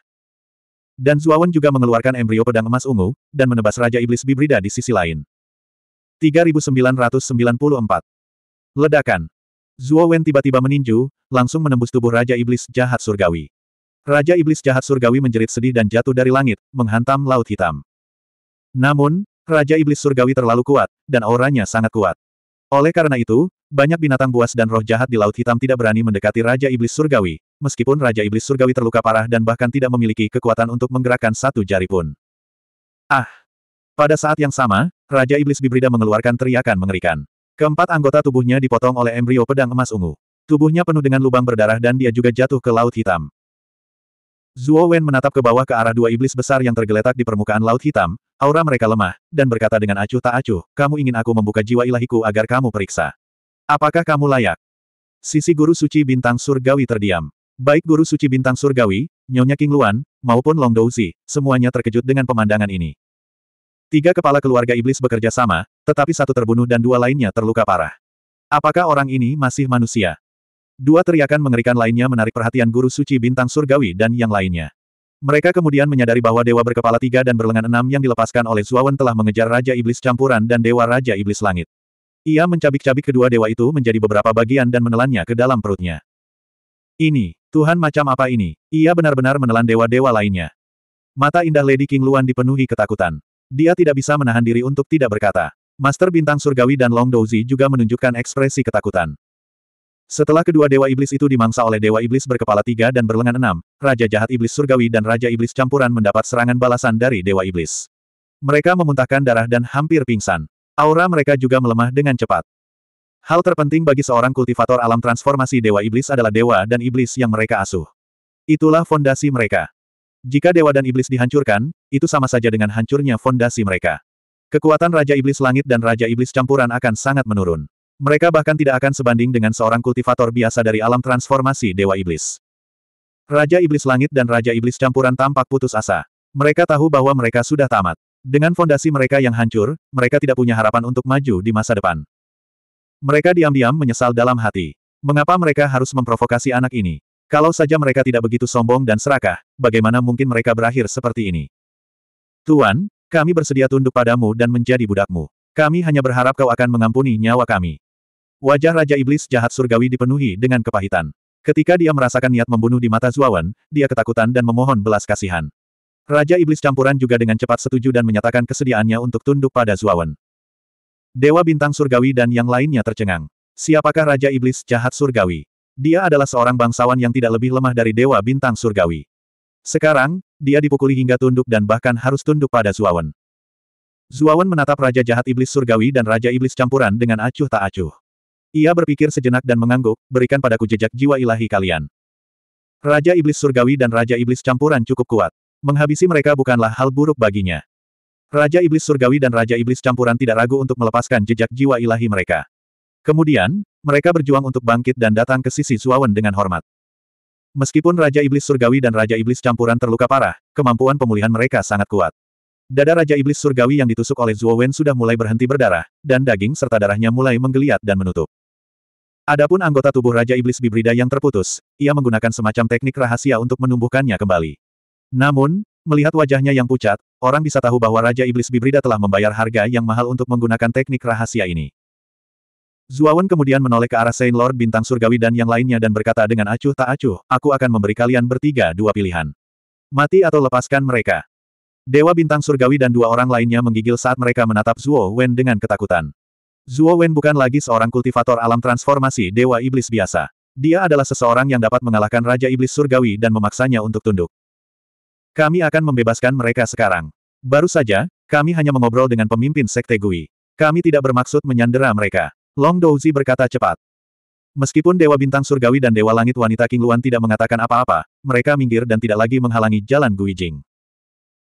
Dan Zuawan juga mengeluarkan embrio pedang emas ungu, dan menebas Raja Iblis Bibrida di sisi lain. 3994 Ledakan Zuowen tiba-tiba meninju, langsung menembus tubuh Raja Iblis jahat surgawi. Raja Iblis Jahat Surgawi menjerit sedih dan jatuh dari langit, menghantam Laut Hitam. Namun, Raja Iblis Surgawi terlalu kuat, dan auranya sangat kuat. Oleh karena itu, banyak binatang buas dan roh jahat di Laut Hitam tidak berani mendekati Raja Iblis Surgawi, meskipun Raja Iblis Surgawi terluka parah dan bahkan tidak memiliki kekuatan untuk menggerakkan satu jari pun. Ah! Pada saat yang sama, Raja Iblis Bibrida mengeluarkan teriakan mengerikan. Keempat anggota tubuhnya dipotong oleh embrio pedang emas ungu. Tubuhnya penuh dengan lubang berdarah dan dia juga jatuh ke Laut Hitam. Zuo Wen menatap ke bawah ke arah dua iblis besar yang tergeletak di permukaan Laut Hitam, aura mereka lemah, dan berkata dengan acuh tak acuh, kamu ingin aku membuka jiwa ilahiku agar kamu periksa. Apakah kamu layak? Sisi Guru Suci Bintang Surgawi terdiam. Baik Guru Suci Bintang Surgawi, Nyonya King Luan, maupun Long Douzi, semuanya terkejut dengan pemandangan ini. Tiga kepala keluarga iblis bekerja sama, tetapi satu terbunuh dan dua lainnya terluka parah. Apakah orang ini masih manusia? Dua teriakan mengerikan lainnya menarik perhatian guru suci bintang surgawi dan yang lainnya. Mereka kemudian menyadari bahwa dewa berkepala tiga dan berlengan enam yang dilepaskan oleh Zuawan telah mengejar Raja Iblis Campuran dan Dewa Raja Iblis Langit. Ia mencabik-cabik kedua dewa itu menjadi beberapa bagian dan menelannya ke dalam perutnya. Ini, Tuhan macam apa ini? Ia benar-benar menelan dewa-dewa lainnya. Mata indah Lady King Luan dipenuhi ketakutan. Dia tidak bisa menahan diri untuk tidak berkata. Master Bintang Surgawi dan Long Dozi juga menunjukkan ekspresi ketakutan. Setelah kedua dewa iblis itu dimangsa oleh dewa iblis berkepala tiga dan berlengan enam, Raja Jahat Iblis Surgawi dan Raja Iblis Campuran mendapat serangan balasan dari dewa iblis. Mereka memuntahkan darah dan hampir pingsan. Aura mereka juga melemah dengan cepat. Hal terpenting bagi seorang kultivator alam transformasi dewa iblis adalah dewa dan iblis yang mereka asuh. Itulah fondasi mereka. Jika dewa dan iblis dihancurkan, itu sama saja dengan hancurnya fondasi mereka. Kekuatan Raja Iblis Langit dan Raja Iblis Campuran akan sangat menurun. Mereka bahkan tidak akan sebanding dengan seorang kultivator biasa dari alam transformasi Dewa Iblis. Raja Iblis Langit dan Raja Iblis Campuran tampak putus asa. Mereka tahu bahwa mereka sudah tamat. Dengan fondasi mereka yang hancur, mereka tidak punya harapan untuk maju di masa depan. Mereka diam-diam menyesal dalam hati. Mengapa mereka harus memprovokasi anak ini? Kalau saja mereka tidak begitu sombong dan serakah, bagaimana mungkin mereka berakhir seperti ini? Tuan, kami bersedia tunduk padamu dan menjadi budakmu. Kami hanya berharap kau akan mengampuni nyawa kami. Wajah Raja Iblis jahat surgawi dipenuhi dengan kepahitan. Ketika dia merasakan niat membunuh di mata Zuawan, dia ketakutan dan memohon belas kasihan. Raja Iblis campuran juga dengan cepat setuju dan menyatakan kesediaannya untuk tunduk pada Zuawan. Dewa Bintang Surgawi dan yang lainnya tercengang. Siapakah Raja Iblis jahat surgawi? Dia adalah seorang bangsawan yang tidak lebih lemah dari Dewa Bintang Surgawi. Sekarang, dia dipukuli hingga tunduk dan bahkan harus tunduk pada Zuawan. Zuawan menatap Raja Jahat Iblis Surgawi dan Raja Iblis Campuran dengan acuh tak acuh. Ia berpikir sejenak dan mengangguk, berikan padaku jejak jiwa ilahi kalian. Raja Iblis Surgawi dan Raja Iblis Campuran cukup kuat. Menghabisi mereka bukanlah hal buruk baginya. Raja Iblis Surgawi dan Raja Iblis Campuran tidak ragu untuk melepaskan jejak jiwa ilahi mereka. Kemudian, mereka berjuang untuk bangkit dan datang ke sisi Suawen dengan hormat. Meskipun Raja Iblis Surgawi dan Raja Iblis Campuran terluka parah, kemampuan pemulihan mereka sangat kuat. Dada Raja Iblis Surgawi yang ditusuk oleh Zuo Wen sudah mulai berhenti berdarah, dan daging serta darahnya mulai menggeliat dan menutup. Adapun anggota tubuh Raja Iblis Bibrida yang terputus, ia menggunakan semacam teknik rahasia untuk menumbuhkannya kembali. Namun, melihat wajahnya yang pucat, orang bisa tahu bahwa Raja Iblis Bibrida telah membayar harga yang mahal untuk menggunakan teknik rahasia ini. Zuawan kemudian menoleh ke arah Saint Lord Bintang Surgawi dan yang lainnya dan berkata dengan acuh tak acuh, aku akan memberi kalian bertiga dua pilihan. Mati atau lepaskan mereka. Dewa Bintang Surgawi dan dua orang lainnya menggigil saat mereka menatap Zuo Wen dengan ketakutan. Zuo Wen bukan lagi seorang kultivator alam transformasi Dewa Iblis biasa. Dia adalah seseorang yang dapat mengalahkan Raja Iblis Surgawi dan memaksanya untuk tunduk. Kami akan membebaskan mereka sekarang. Baru saja, kami hanya mengobrol dengan pemimpin Sekte Gui. Kami tidak bermaksud menyandera mereka. Long Douzi berkata cepat. Meskipun Dewa Bintang Surgawi dan Dewa Langit Wanita King Luan tidak mengatakan apa-apa, mereka minggir dan tidak lagi menghalangi jalan Gui Jing.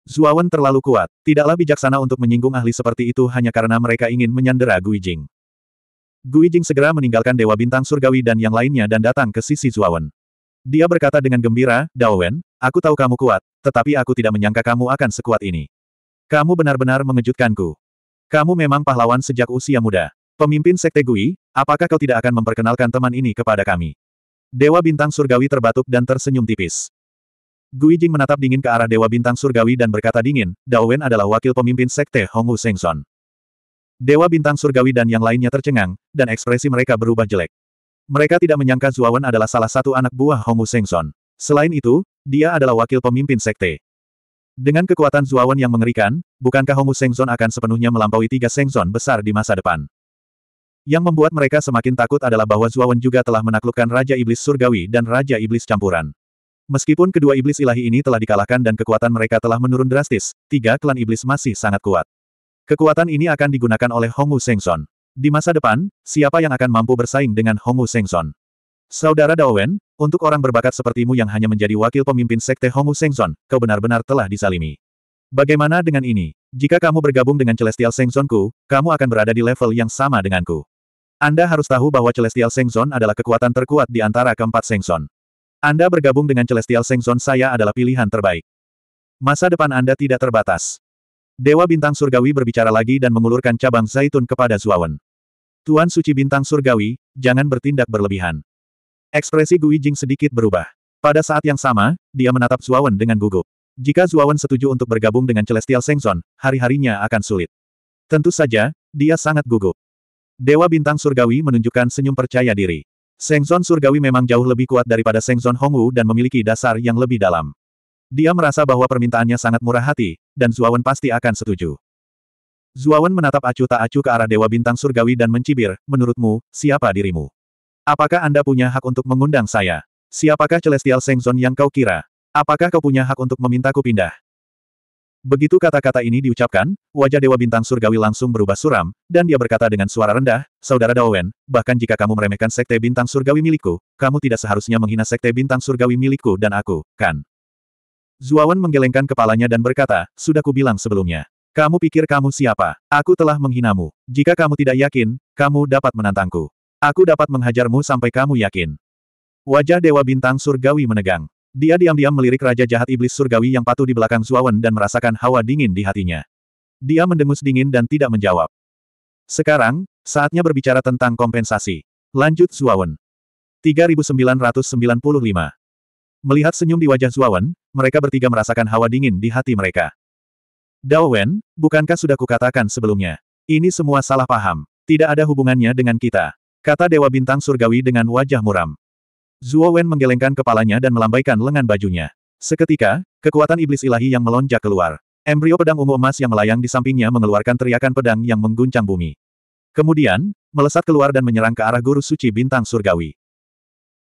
Zuawan terlalu kuat, tidaklah bijaksana untuk menyinggung ahli seperti itu hanya karena mereka ingin menyandera Gui Jing. segera meninggalkan Dewa Bintang Surgawi dan yang lainnya dan datang ke sisi Zuawan. Dia berkata dengan gembira, Daowen, aku tahu kamu kuat, tetapi aku tidak menyangka kamu akan sekuat ini. Kamu benar-benar mengejutkanku. Kamu memang pahlawan sejak usia muda. Pemimpin Sekte Gui, apakah kau tidak akan memperkenalkan teman ini kepada kami? Dewa Bintang Surgawi terbatuk dan tersenyum tipis. Gui Jing menatap dingin ke arah Dewa Bintang Surgawi dan berkata dingin, Dao Wen adalah wakil pemimpin Sekte Hongwu Sengson. Dewa Bintang Surgawi dan yang lainnya tercengang, dan ekspresi mereka berubah jelek. Mereka tidak menyangka Wen adalah salah satu anak buah Hongwu Sengson. Selain itu, dia adalah wakil pemimpin Sekte. Dengan kekuatan Wen yang mengerikan, bukankah Hongwu Sengzon akan sepenuhnya melampaui tiga Sengzon besar di masa depan? Yang membuat mereka semakin takut adalah bahwa Wen juga telah menaklukkan Raja Iblis Surgawi dan Raja Iblis Campuran. Meskipun kedua iblis ilahi ini telah dikalahkan dan kekuatan mereka telah menurun drastis, tiga klan iblis masih sangat kuat. Kekuatan ini akan digunakan oleh Hongwu Sengson. Di masa depan, siapa yang akan mampu bersaing dengan Hongwu Sengson? Saudara Daowen, untuk orang berbakat sepertimu yang hanya menjadi wakil pemimpin sekte Hongwu Sengson, kau benar-benar telah disalimi. Bagaimana dengan ini? Jika kamu bergabung dengan Celestial Sengzonku, kamu akan berada di level yang sama denganku. Anda harus tahu bahwa Celestial Sengzon adalah kekuatan terkuat di antara keempat Sengson. Anda bergabung dengan Celestial Sengzon saya adalah pilihan terbaik. Masa depan Anda tidak terbatas. Dewa Bintang Surgawi berbicara lagi dan mengulurkan cabang zaitun kepada Zuawan. Tuan Suci Bintang Surgawi, jangan bertindak berlebihan. Ekspresi Gui Jing sedikit berubah. Pada saat yang sama, dia menatap Zuawan dengan gugup. Jika Zuawan setuju untuk bergabung dengan Celestial Sengzon, hari-harinya akan sulit. Tentu saja, dia sangat gugup. Dewa Bintang Surgawi menunjukkan senyum percaya diri. Sengzon surgawi memang jauh lebih kuat daripada Sengzon Hongwu dan memiliki dasar yang lebih dalam. Dia merasa bahwa permintaannya sangat murah hati, dan Zuawan pasti akan setuju. Zuawan menatap acuh tak acuh ke arah Dewa Bintang Surgawi dan mencibir, menurutmu, siapa dirimu? Apakah Anda punya hak untuk mengundang saya? Siapakah Celestial Sengzon yang kau kira? Apakah kau punya hak untuk memintaku pindah? Begitu kata-kata ini diucapkan, wajah Dewa Bintang Surgawi langsung berubah suram, dan dia berkata dengan suara rendah, Saudara Daowen, bahkan jika kamu meremehkan Sekte Bintang Surgawi milikku, kamu tidak seharusnya menghina Sekte Bintang Surgawi milikku dan aku, kan? Zuawan menggelengkan kepalanya dan berkata, Sudah kubilang sebelumnya. Kamu pikir kamu siapa? Aku telah menghinamu. Jika kamu tidak yakin, kamu dapat menantangku. Aku dapat menghajarmu sampai kamu yakin. Wajah Dewa Bintang Surgawi menegang. Dia diam-diam melirik Raja Jahat Iblis Surgawi yang patuh di belakang Zuawan dan merasakan hawa dingin di hatinya. Dia mendengus dingin dan tidak menjawab. Sekarang, saatnya berbicara tentang kompensasi. Lanjut Zuawan. 3995 Melihat senyum di wajah Zuawan, mereka bertiga merasakan hawa dingin di hati mereka. Dao Wen, bukankah sudah kukatakan sebelumnya? Ini semua salah paham. Tidak ada hubungannya dengan kita. Kata Dewa Bintang Surgawi dengan wajah muram. Zuo Wen menggelengkan kepalanya dan melambaikan lengan bajunya. Seketika, kekuatan iblis ilahi yang melonjak keluar. Embrio pedang ungu emas yang melayang di sampingnya mengeluarkan teriakan pedang yang mengguncang bumi. Kemudian, melesat keluar dan menyerang ke arah guru suci bintang surgawi.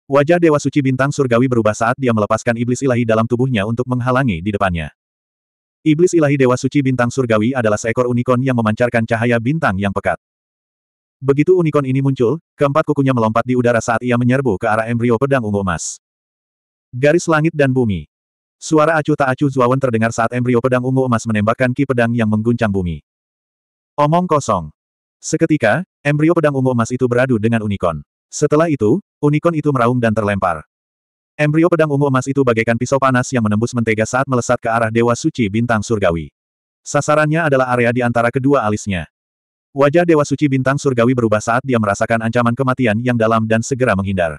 Wajah Dewa Suci Bintang Surgawi berubah saat dia melepaskan iblis ilahi dalam tubuhnya untuk menghalangi di depannya. Iblis ilahi Dewa Suci Bintang Surgawi adalah seekor unicorn yang memancarkan cahaya bintang yang pekat. Begitu unicorn ini muncul, keempat kukunya melompat di udara saat ia menyerbu ke arah embrio pedang ungu emas. Garis langit dan bumi. Suara acuh tak acuh Zuawan terdengar saat embrio pedang ungu emas menembakkan ki pedang yang mengguncang bumi. Omong kosong. Seketika, embrio pedang ungu emas itu beradu dengan unicorn. Setelah itu, unicorn itu meraung dan terlempar. Embrio pedang ungu emas itu bagaikan pisau panas yang menembus mentega saat melesat ke arah Dewa Suci Bintang Surgawi. Sasarannya adalah area di antara kedua alisnya. Wajah Dewa Suci Bintang Surgawi berubah saat dia merasakan ancaman kematian yang dalam dan segera menghindar.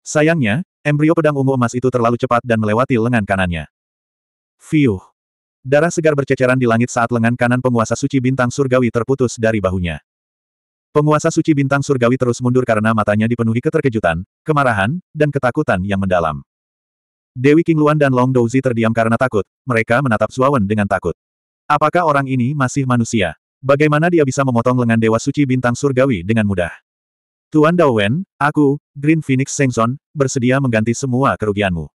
Sayangnya, embrio pedang ungu emas itu terlalu cepat dan melewati lengan kanannya. Fiuh! Darah segar berceceran di langit saat lengan kanan penguasa suci bintang surgawi terputus dari bahunya. Penguasa suci bintang surgawi terus mundur karena matanya dipenuhi keterkejutan, kemarahan, dan ketakutan yang mendalam. Dewi King Kingluan dan Long Douzi terdiam karena takut, mereka menatap Zuawan dengan takut. Apakah orang ini masih manusia? Bagaimana dia bisa memotong lengan Dewa Suci Bintang Surgawi dengan mudah? Tuan Dao Wen, aku, Green Phoenix Sengson, bersedia mengganti semua kerugianmu.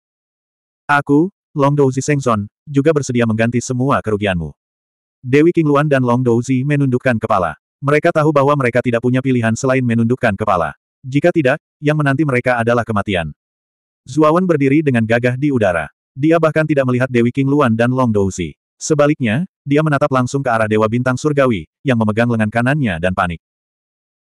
Aku, Long Douzi Sengson, juga bersedia mengganti semua kerugianmu. Dewi King Luan dan Long Douzi menundukkan kepala. Mereka tahu bahwa mereka tidak punya pilihan selain menundukkan kepala. Jika tidak, yang menanti mereka adalah kematian. Zuawan berdiri dengan gagah di udara. Dia bahkan tidak melihat Dewi King Luan dan Long Douzi. Sebaliknya, dia menatap langsung ke arah Dewa Bintang Surgawi, yang memegang lengan kanannya dan panik.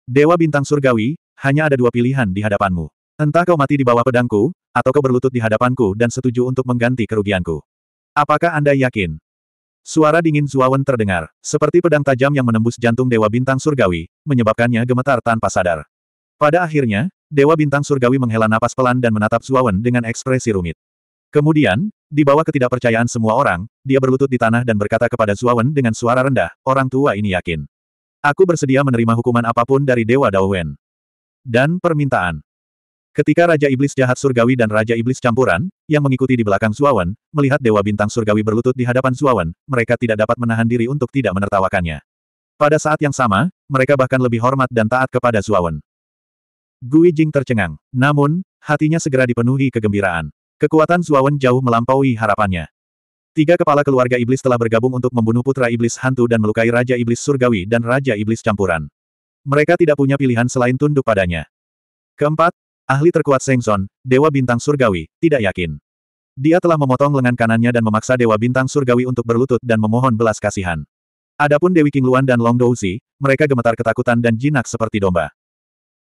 Dewa Bintang Surgawi, hanya ada dua pilihan di hadapanmu. Entah kau mati di bawah pedangku, atau kau berlutut di hadapanku dan setuju untuk mengganti kerugianku. Apakah Anda yakin? Suara dingin Zuawan terdengar, seperti pedang tajam yang menembus jantung Dewa Bintang Surgawi, menyebabkannya gemetar tanpa sadar. Pada akhirnya, Dewa Bintang Surgawi menghela napas pelan dan menatap Zuawan dengan ekspresi rumit. Kemudian, di bawah ketidakpercayaan semua orang, dia berlutut di tanah dan berkata kepada Zuawan dengan suara rendah, orang tua ini yakin. Aku bersedia menerima hukuman apapun dari Dewa Dawen. Dan permintaan. Ketika Raja Iblis Jahat Surgawi dan Raja Iblis Campuran, yang mengikuti di belakang Zuawan, melihat Dewa Bintang Surgawi berlutut di hadapan Zuawan, mereka tidak dapat menahan diri untuk tidak menertawakannya. Pada saat yang sama, mereka bahkan lebih hormat dan taat kepada Zuawan. Gui Jing tercengang. Namun, hatinya segera dipenuhi kegembiraan. Kekuatan Zuawan jauh melampaui harapannya. Tiga kepala keluarga iblis telah bergabung untuk membunuh putra iblis hantu dan melukai Raja Iblis Surgawi dan Raja Iblis Campuran. Mereka tidak punya pilihan selain tunduk padanya. Keempat, ahli terkuat Sengson, Dewa Bintang Surgawi, tidak yakin. Dia telah memotong lengan kanannya dan memaksa Dewa Bintang Surgawi untuk berlutut dan memohon belas kasihan. Adapun Dewi Luan dan Long Douzi, mereka gemetar ketakutan dan jinak seperti domba.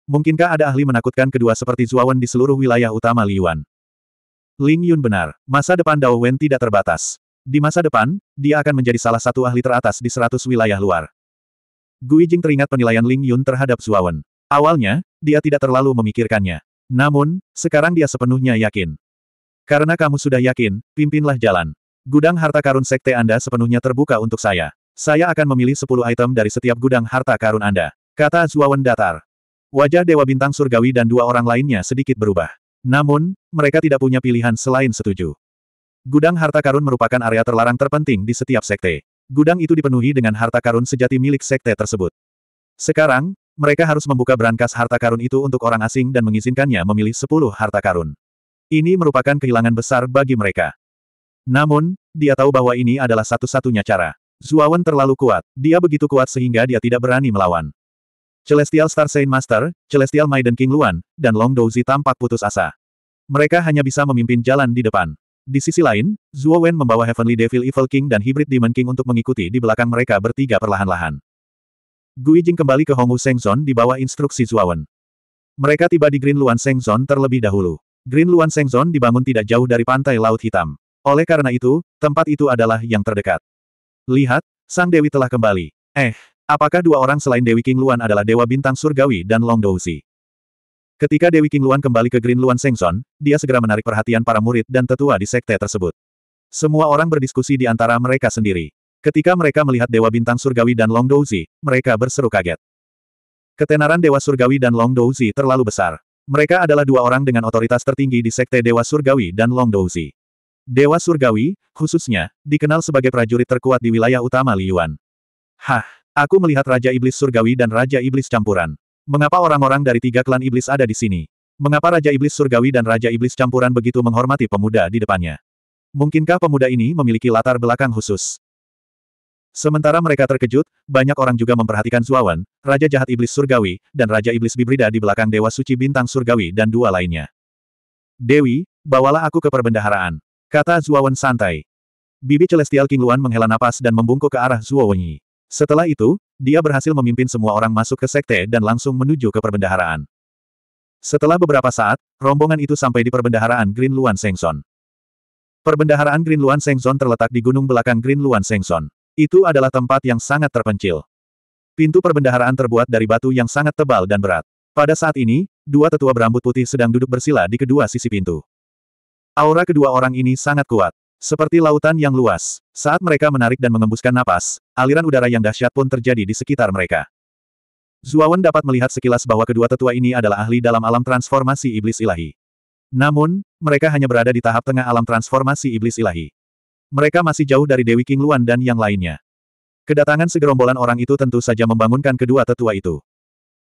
Mungkinkah ada ahli menakutkan kedua seperti Zuawan di seluruh wilayah utama Liyuan? Ling Yun benar, masa depan Dao Wen tidak terbatas. Di masa depan, dia akan menjadi salah satu ahli teratas di seratus wilayah luar. Gui Jing teringat penilaian Ling Yun terhadap Wen. Awalnya, dia tidak terlalu memikirkannya. Namun, sekarang dia sepenuhnya yakin. Karena kamu sudah yakin, pimpinlah jalan. Gudang harta karun sekte Anda sepenuhnya terbuka untuk saya. Saya akan memilih 10 item dari setiap gudang harta karun Anda. Kata Wen datar. Wajah Dewa Bintang Surgawi dan dua orang lainnya sedikit berubah. Namun, mereka tidak punya pilihan selain setuju. Gudang harta karun merupakan area terlarang terpenting di setiap sekte. Gudang itu dipenuhi dengan harta karun sejati milik sekte tersebut. Sekarang, mereka harus membuka berangkas harta karun itu untuk orang asing dan mengizinkannya memilih 10 harta karun. Ini merupakan kehilangan besar bagi mereka. Namun, dia tahu bahwa ini adalah satu-satunya cara. Zuawan terlalu kuat, dia begitu kuat sehingga dia tidak berani melawan. Celestial Star Saint Master, Celestial Maiden King Luan, dan Long Douzi tampak putus asa. Mereka hanya bisa memimpin jalan di depan. Di sisi lain, Zuo Wen membawa Heavenly Devil Evil King dan Hybrid Demon King untuk mengikuti di belakang mereka bertiga perlahan-lahan. Gui Jing kembali ke Hongwu Sengzon di bawah instruksi Zuo Wen. Mereka tiba di Green Luan Sengzon terlebih dahulu. Green Luan Sengzon dibangun tidak jauh dari pantai Laut Hitam. Oleh karena itu, tempat itu adalah yang terdekat. Lihat, Sang Dewi telah kembali. Eh, Apakah dua orang selain Dewi King Luan adalah Dewa Bintang Surgawi dan Long Douzi? Ketika Dewi King Luan kembali ke Green Luan Sengson, dia segera menarik perhatian para murid dan tetua di sekte tersebut. Semua orang berdiskusi di antara mereka sendiri. Ketika mereka melihat Dewa Bintang Surgawi dan Long Douzi, mereka berseru kaget. Ketenaran Dewa Surgawi dan Long Douzi terlalu besar. Mereka adalah dua orang dengan otoritas tertinggi di sekte Dewa Surgawi dan Long Douzi. Dewa Surgawi, khususnya, dikenal sebagai prajurit terkuat di wilayah utama Liyuan. Hah! Aku melihat Raja Iblis Surgawi dan Raja Iblis Campuran. Mengapa orang-orang dari tiga klan iblis ada di sini? Mengapa Raja Iblis Surgawi dan Raja Iblis Campuran begitu menghormati pemuda di depannya? Mungkinkah pemuda ini memiliki latar belakang khusus? Sementara mereka terkejut, banyak orang juga memperhatikan Zuawan, Raja Jahat Iblis Surgawi, dan Raja Iblis Bibrida di belakang Dewa Suci Bintang Surgawi dan dua lainnya. Dewi, bawalah aku ke perbendaharaan. Kata Zuawan santai. Bibi Celestial King Luan menghela napas dan membungkuk ke arah Zuawanyi. Setelah itu, dia berhasil memimpin semua orang masuk ke sekte dan langsung menuju ke perbendaharaan. Setelah beberapa saat, rombongan itu sampai di perbendaharaan Green Luan Sengson. Perbendaharaan Green Luan Sengson terletak di gunung belakang Green Luan Sengson. Itu adalah tempat yang sangat terpencil. Pintu perbendaharaan terbuat dari batu yang sangat tebal dan berat. Pada saat ini, dua tetua berambut putih sedang duduk bersila di kedua sisi pintu. Aura kedua orang ini sangat kuat. Seperti lautan yang luas, saat mereka menarik dan mengembuskan napas, aliran udara yang dahsyat pun terjadi di sekitar mereka. Zuawan dapat melihat sekilas bahwa kedua tetua ini adalah ahli dalam alam transformasi iblis ilahi. Namun, mereka hanya berada di tahap tengah alam transformasi iblis ilahi. Mereka masih jauh dari Dewi King Luan dan yang lainnya. Kedatangan segerombolan orang itu tentu saja membangunkan kedua tetua itu.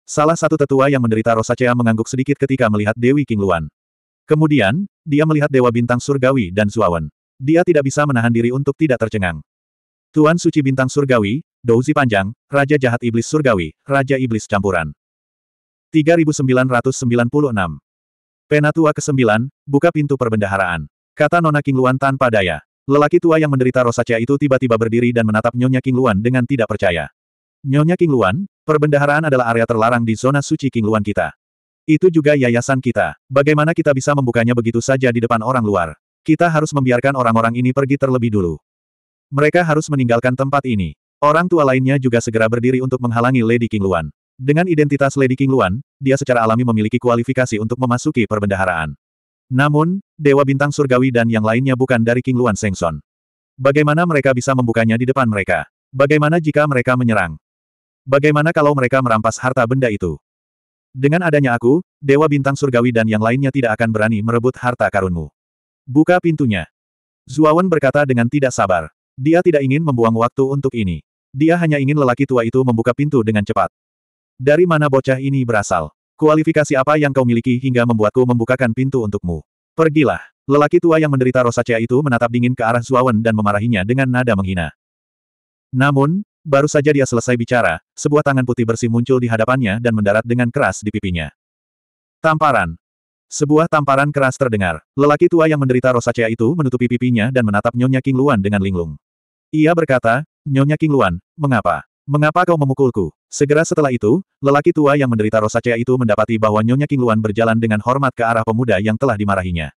Salah satu tetua yang menderita rosacea mengangguk sedikit ketika melihat Dewi King Luan. Kemudian, dia melihat Dewa Bintang Surgawi dan Zuawan. Dia tidak bisa menahan diri untuk tidak tercengang. Tuan Suci Bintang Surgawi, Douzi Panjang, Raja Jahat Iblis Surgawi, Raja Iblis Campuran. 3996. Penatua ke-9, buka pintu perbendaharaan. Kata Nona King Luan tanpa daya. Lelaki tua yang menderita rosacea itu tiba-tiba berdiri dan menatap Nyonya King Luan dengan tidak percaya. Nyonya King Luan, perbendaharaan adalah area terlarang di zona suci King Luan kita. Itu juga yayasan kita. Bagaimana kita bisa membukanya begitu saja di depan orang luar? Kita harus membiarkan orang-orang ini pergi terlebih dulu. Mereka harus meninggalkan tempat ini. Orang tua lainnya juga segera berdiri untuk menghalangi Lady King Luan. Dengan identitas Lady King Luan, dia secara alami memiliki kualifikasi untuk memasuki perbendaharaan. Namun, Dewa Bintang Surgawi dan yang lainnya bukan dari King Luan Sengson. Bagaimana mereka bisa membukanya di depan mereka? Bagaimana jika mereka menyerang? Bagaimana kalau mereka merampas harta benda itu? Dengan adanya aku, Dewa Bintang Surgawi dan yang lainnya tidak akan berani merebut harta karunmu. Buka pintunya. Zuawan berkata dengan tidak sabar. Dia tidak ingin membuang waktu untuk ini. Dia hanya ingin lelaki tua itu membuka pintu dengan cepat. Dari mana bocah ini berasal? Kualifikasi apa yang kau miliki hingga membuatku membukakan pintu untukmu? Pergilah. Lelaki tua yang menderita rosacea itu menatap dingin ke arah Zuawan dan memarahinya dengan nada menghina. Namun, baru saja dia selesai bicara, sebuah tangan putih bersih muncul di hadapannya dan mendarat dengan keras di pipinya. Tamparan. Sebuah tamparan keras terdengar. Lelaki tua yang menderita rosacea itu menutupi pipinya dan menatap Nyonya King Luan dengan linglung. Ia berkata, Nyonya King Luan, mengapa? Mengapa kau memukulku? Segera setelah itu, lelaki tua yang menderita rosacea itu mendapati bahwa Nyonya King Luan berjalan dengan hormat ke arah pemuda yang telah dimarahinya.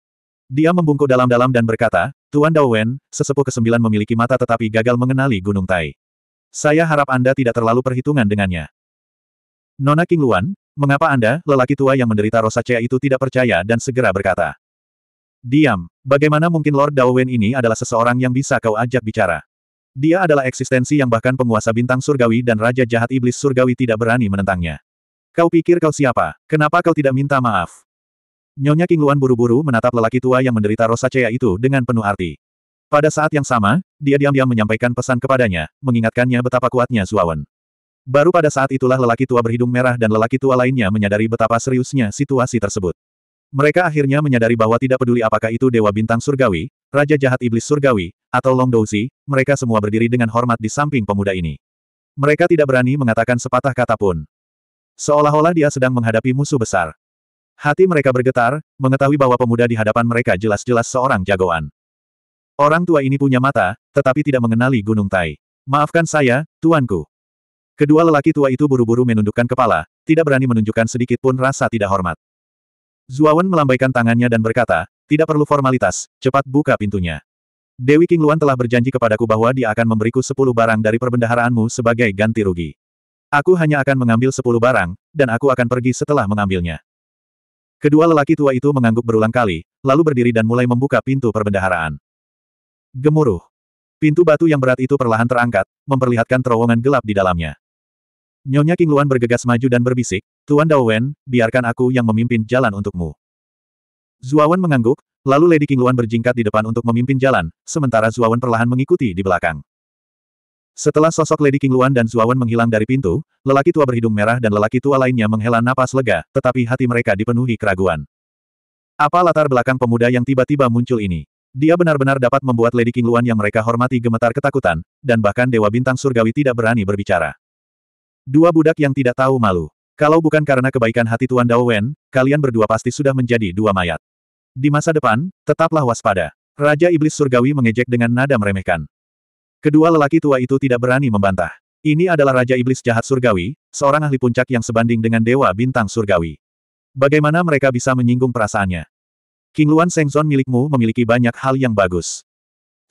Dia membungkuk dalam-dalam dan berkata, Tuan Dao Wen, sesepuh kesembilan memiliki mata tetapi gagal mengenali Gunung Tai. Saya harap Anda tidak terlalu perhitungan dengannya. Nona King Luan, Mengapa Anda, lelaki tua yang menderita rosacea itu tidak percaya dan segera berkata. Diam. Bagaimana mungkin Lord Dawen ini adalah seseorang yang bisa kau ajak bicara? Dia adalah eksistensi yang bahkan penguasa bintang surgawi dan raja jahat iblis surgawi tidak berani menentangnya. Kau pikir kau siapa? Kenapa kau tidak minta maaf? Nyonya King Luan buru-buru menatap lelaki tua yang menderita rosacea itu dengan penuh arti. Pada saat yang sama, dia diam-diam menyampaikan pesan kepadanya, mengingatkannya betapa kuatnya Zuawan. Baru pada saat itulah lelaki tua berhidung merah dan lelaki tua lainnya menyadari betapa seriusnya situasi tersebut. Mereka akhirnya menyadari bahwa tidak peduli apakah itu Dewa Bintang Surgawi, Raja Jahat Iblis Surgawi, atau Long Dozi, mereka semua berdiri dengan hormat di samping pemuda ini. Mereka tidak berani mengatakan sepatah kata pun. Seolah-olah dia sedang menghadapi musuh besar. Hati mereka bergetar, mengetahui bahwa pemuda di hadapan mereka jelas-jelas seorang jagoan. Orang tua ini punya mata, tetapi tidak mengenali Gunung Tai. Maafkan saya, tuanku. Kedua lelaki tua itu buru-buru menundukkan kepala, tidak berani menunjukkan sedikit pun rasa tidak hormat. Zuawan melambaikan tangannya dan berkata, tidak perlu formalitas, cepat buka pintunya. Dewi King Kingluan telah berjanji kepadaku bahwa dia akan memberiku sepuluh barang dari perbendaharaanmu sebagai ganti rugi. Aku hanya akan mengambil sepuluh barang, dan aku akan pergi setelah mengambilnya. Kedua lelaki tua itu mengangguk berulang kali, lalu berdiri dan mulai membuka pintu perbendaharaan. Gemuruh. Pintu batu yang berat itu perlahan terangkat, memperlihatkan terowongan gelap di dalamnya. Nyonya King Luan bergegas maju dan berbisik, Tuan Dao Wen, biarkan aku yang memimpin jalan untukmu. Zuawan mengangguk, lalu Lady King Luan berjingkat di depan untuk memimpin jalan, sementara Zuawan perlahan mengikuti di belakang. Setelah sosok Lady King Luan dan Zuawan menghilang dari pintu, lelaki tua berhidung merah dan lelaki tua lainnya menghela napas lega, tetapi hati mereka dipenuhi keraguan. Apa latar belakang pemuda yang tiba-tiba muncul ini? Dia benar-benar dapat membuat Lady King Luan yang mereka hormati gemetar ketakutan, dan bahkan Dewa Bintang Surgawi tidak berani berbicara. Dua budak yang tidak tahu malu. Kalau bukan karena kebaikan hati Tuan Dao Wen, kalian berdua pasti sudah menjadi dua mayat. Di masa depan, tetaplah waspada. Raja Iblis Surgawi mengejek dengan nada meremehkan. Kedua lelaki tua itu tidak berani membantah. Ini adalah Raja Iblis Jahat Surgawi, seorang ahli puncak yang sebanding dengan Dewa Bintang Surgawi. Bagaimana mereka bisa menyinggung perasaannya? King Luan Sengzon milikmu memiliki banyak hal yang bagus.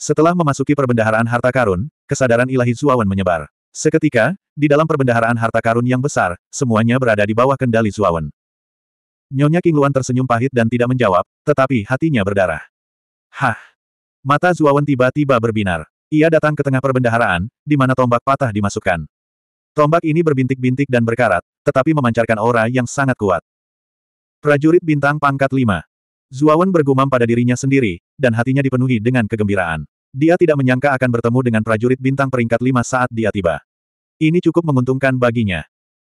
Setelah memasuki perbendaharaan harta karun, kesadaran ilahi Zuawan menyebar. Seketika, di dalam perbendaharaan harta karun yang besar, semuanya berada di bawah kendali Zuawan. Nyonya Luan tersenyum pahit dan tidak menjawab, tetapi hatinya berdarah. Hah! Mata Zuawan tiba-tiba berbinar. Ia datang ke tengah perbendaharaan, di mana tombak patah dimasukkan. Tombak ini berbintik-bintik dan berkarat, tetapi memancarkan aura yang sangat kuat. Prajurit bintang pangkat 5. Zuawan bergumam pada dirinya sendiri, dan hatinya dipenuhi dengan kegembiraan. Dia tidak menyangka akan bertemu dengan prajurit bintang peringkat 5 saat dia tiba. Ini cukup menguntungkan baginya.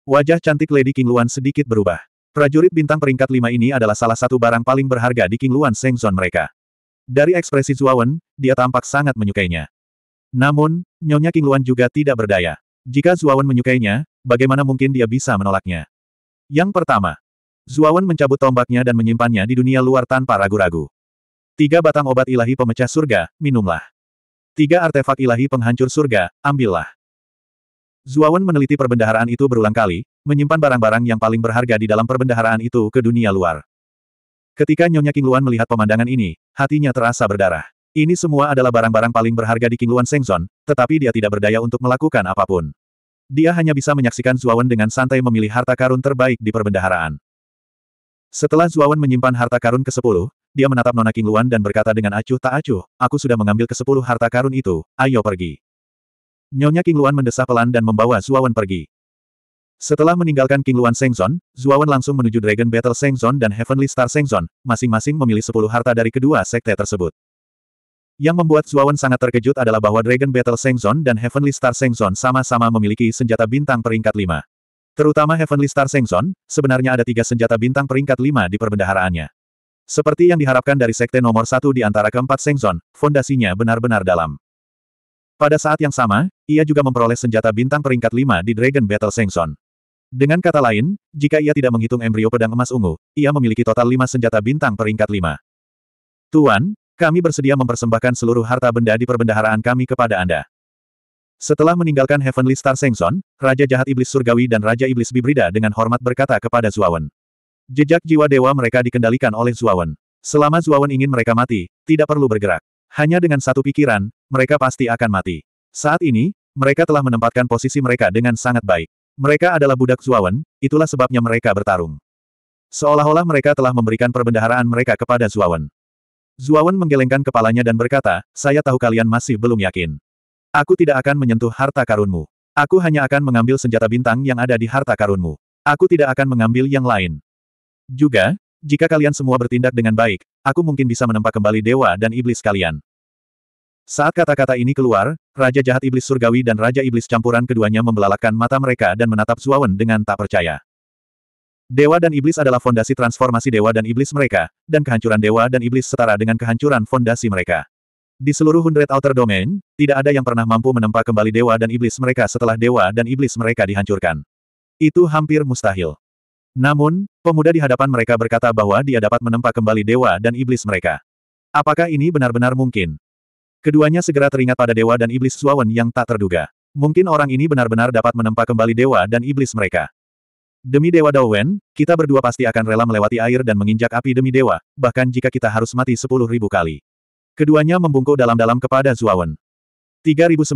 Wajah cantik Lady King Luan sedikit berubah. Prajurit bintang peringkat lima ini adalah salah satu barang paling berharga di King Seng Sengzon mereka. Dari ekspresi Zuawan, dia tampak sangat menyukainya. Namun, Nyonya King Luan juga tidak berdaya. Jika Zuawan menyukainya, bagaimana mungkin dia bisa menolaknya? Yang pertama, Zuawan mencabut tombaknya dan menyimpannya di dunia luar tanpa ragu-ragu. Tiga batang obat ilahi pemecah surga, minumlah. Tiga artefak ilahi penghancur surga, ambillah. Zuawan meneliti perbendaharaan itu berulang kali, menyimpan barang-barang yang paling berharga di dalam perbendaharaan itu ke dunia luar. Ketika Nyonya Kingluan melihat pemandangan ini, hatinya terasa berdarah. Ini semua adalah barang-barang paling berharga di Kingluan Sengzon, tetapi dia tidak berdaya untuk melakukan apapun. Dia hanya bisa menyaksikan Zuawan dengan santai memilih harta karun terbaik di perbendaharaan. Setelah Zuawan menyimpan harta karun ke-10, dia menatap Nona Kingluan dan berkata dengan acuh tak acuh, aku sudah mengambil ke-10 harta karun itu, ayo pergi. Nyonya King Luan mendesah pelan dan membawa Zuawan pergi. Setelah meninggalkan King Luan Sengzon, Zuawan langsung menuju Dragon Battle Sengzon dan Heavenly Star Sengzon, masing-masing memilih sepuluh harta dari kedua sekte tersebut. Yang membuat Zuawan sangat terkejut adalah bahwa Dragon Battle Sengzon dan Heavenly Star Sengzon sama-sama memiliki senjata bintang peringkat lima. Terutama Heavenly Star Sengzon, sebenarnya ada tiga senjata bintang peringkat lima di perbendaharaannya. Seperti yang diharapkan dari sekte nomor satu di antara keempat Sengzon, fondasinya benar-benar dalam. Pada saat yang sama, ia juga memperoleh senjata bintang peringkat 5 di Dragon Battle Sengson. Dengan kata lain, jika ia tidak menghitung embrio pedang emas ungu, ia memiliki total 5 senjata bintang peringkat 5. Tuan, kami bersedia mempersembahkan seluruh harta benda di perbendaharaan kami kepada Anda. Setelah meninggalkan Heavenly Star Sengson, Raja Jahat Iblis Surgawi dan Raja Iblis Bibrida dengan hormat berkata kepada Zuawan. Jejak jiwa dewa mereka dikendalikan oleh Zuawan. Selama Zuawan ingin mereka mati, tidak perlu bergerak. Hanya dengan satu pikiran, mereka pasti akan mati. Saat ini, mereka telah menempatkan posisi mereka dengan sangat baik. Mereka adalah budak Zuawan, itulah sebabnya mereka bertarung. Seolah-olah mereka telah memberikan perbendaharaan mereka kepada Zuawan. Zuawan menggelengkan kepalanya dan berkata, saya tahu kalian masih belum yakin. Aku tidak akan menyentuh harta karunmu. Aku hanya akan mengambil senjata bintang yang ada di harta karunmu. Aku tidak akan mengambil yang lain. Juga, jika kalian semua bertindak dengan baik, aku mungkin bisa menempa kembali dewa dan iblis kalian. Saat kata-kata ini keluar, Raja Jahat Iblis Surgawi dan Raja Iblis Campuran keduanya membelalakan mata mereka dan menatap Zuawan dengan tak percaya. Dewa dan Iblis adalah fondasi transformasi Dewa dan Iblis mereka, dan kehancuran Dewa dan Iblis setara dengan kehancuran fondasi mereka. Di seluruh Hundred Outer Domain, tidak ada yang pernah mampu menempa kembali Dewa dan Iblis mereka setelah Dewa dan Iblis mereka dihancurkan. Itu hampir mustahil. Namun, pemuda di hadapan mereka berkata bahwa dia dapat menempa kembali dewa dan iblis mereka. Apakah ini benar-benar mungkin? Keduanya segera teringat pada dewa dan iblis Suawen yang tak terduga. Mungkin orang ini benar-benar dapat menempa kembali dewa dan iblis mereka. Demi Dewa Wen, kita berdua pasti akan rela melewati air dan menginjak api demi dewa, bahkan jika kita harus mati sepuluh ribu kali. Keduanya membungkuk dalam-dalam kepada Zuawan. 3997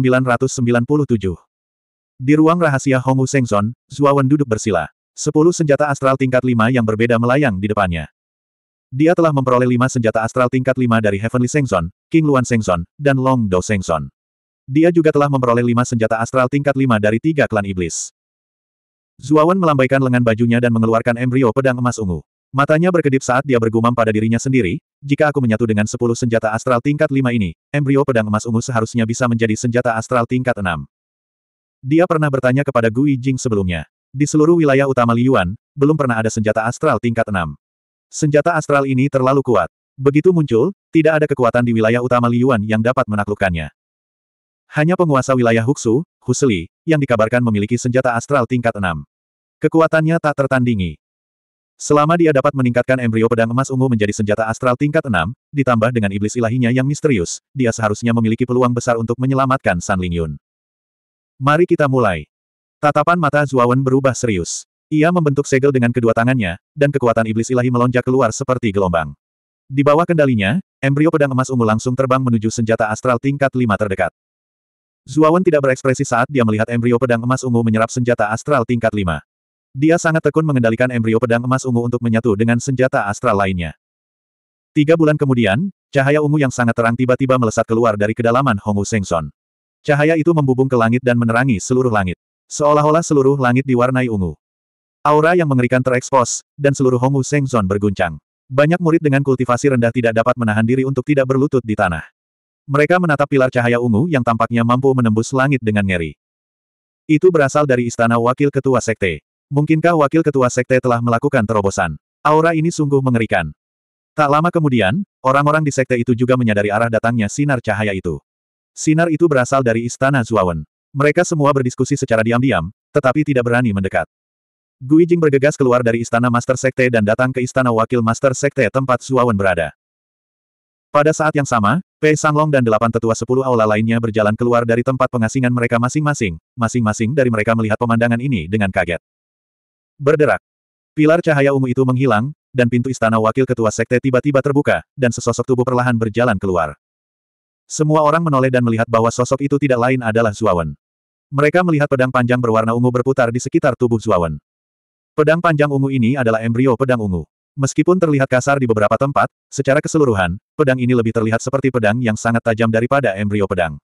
Di ruang rahasia Hongu Sengzon, Zuawan duduk bersila. Sepuluh senjata astral tingkat lima yang berbeda melayang di depannya. Dia telah memperoleh lima senjata astral tingkat lima dari Heavenly Sengzon, King Luan Sengzon, dan Long Dao Sengzon. Dia juga telah memperoleh lima senjata astral tingkat lima dari tiga klan iblis. Zuawan melambaikan lengan bajunya dan mengeluarkan embrio pedang emas ungu. Matanya berkedip saat dia bergumam pada dirinya sendiri, jika aku menyatu dengan sepuluh senjata astral tingkat lima ini, embrio pedang emas ungu seharusnya bisa menjadi senjata astral tingkat enam. Dia pernah bertanya kepada Gui Jing sebelumnya. Di seluruh wilayah utama Liyuan, belum pernah ada senjata astral tingkat 6. Senjata astral ini terlalu kuat. Begitu muncul, tidak ada kekuatan di wilayah utama Liyuan yang dapat menaklukkannya. Hanya penguasa wilayah Huxu, Husli, yang dikabarkan memiliki senjata astral tingkat 6. Kekuatannya tak tertandingi. Selama dia dapat meningkatkan embrio pedang emas ungu menjadi senjata astral tingkat 6, ditambah dengan iblis ilahinya yang misterius, dia seharusnya memiliki peluang besar untuk menyelamatkan San Lingyun. Mari kita mulai. Tatapan mata Zuawan berubah serius. Ia membentuk segel dengan kedua tangannya, dan kekuatan iblis ilahi melonjak keluar seperti gelombang. Di bawah kendalinya, embrio pedang emas ungu langsung terbang menuju senjata astral tingkat 5 terdekat. Zuawan tidak berekspresi saat dia melihat embrio pedang emas ungu menyerap senjata astral tingkat 5. Dia sangat tekun mengendalikan embrio pedang emas ungu untuk menyatu dengan senjata astral lainnya. Tiga bulan kemudian, cahaya ungu yang sangat terang tiba-tiba melesat keluar dari kedalaman Hongwu Sengson. Cahaya itu membubung ke langit dan menerangi seluruh langit. Seolah-olah seluruh langit diwarnai ungu. Aura yang mengerikan terekspos, dan seluruh Hongu Sengzon berguncang. Banyak murid dengan kultivasi rendah tidak dapat menahan diri untuk tidak berlutut di tanah. Mereka menatap pilar cahaya ungu yang tampaknya mampu menembus langit dengan ngeri. Itu berasal dari istana wakil ketua sekte. Mungkinkah wakil ketua sekte telah melakukan terobosan? Aura ini sungguh mengerikan. Tak lama kemudian, orang-orang di sekte itu juga menyadari arah datangnya sinar cahaya itu. Sinar itu berasal dari istana Zuawan. Mereka semua berdiskusi secara diam-diam, tetapi tidak berani mendekat. Gui Jing bergegas keluar dari istana Master Sekte dan datang ke istana wakil Master Sekte tempat Suawan berada. Pada saat yang sama, Pei Sanglong dan delapan tetua sepuluh aula lainnya berjalan keluar dari tempat pengasingan mereka masing-masing, masing-masing dari mereka melihat pemandangan ini dengan kaget. Berderak. Pilar cahaya ungu itu menghilang, dan pintu istana wakil ketua sekte tiba-tiba terbuka, dan sesosok tubuh perlahan berjalan keluar. Semua orang menoleh dan melihat bahwa sosok itu tidak lain adalah Zuawan. Mereka melihat pedang panjang berwarna ungu berputar di sekitar tubuh Zuawan. Pedang panjang ungu ini adalah embrio pedang ungu. Meskipun terlihat kasar di beberapa tempat, secara keseluruhan, pedang ini lebih terlihat seperti pedang yang sangat tajam daripada embrio pedang.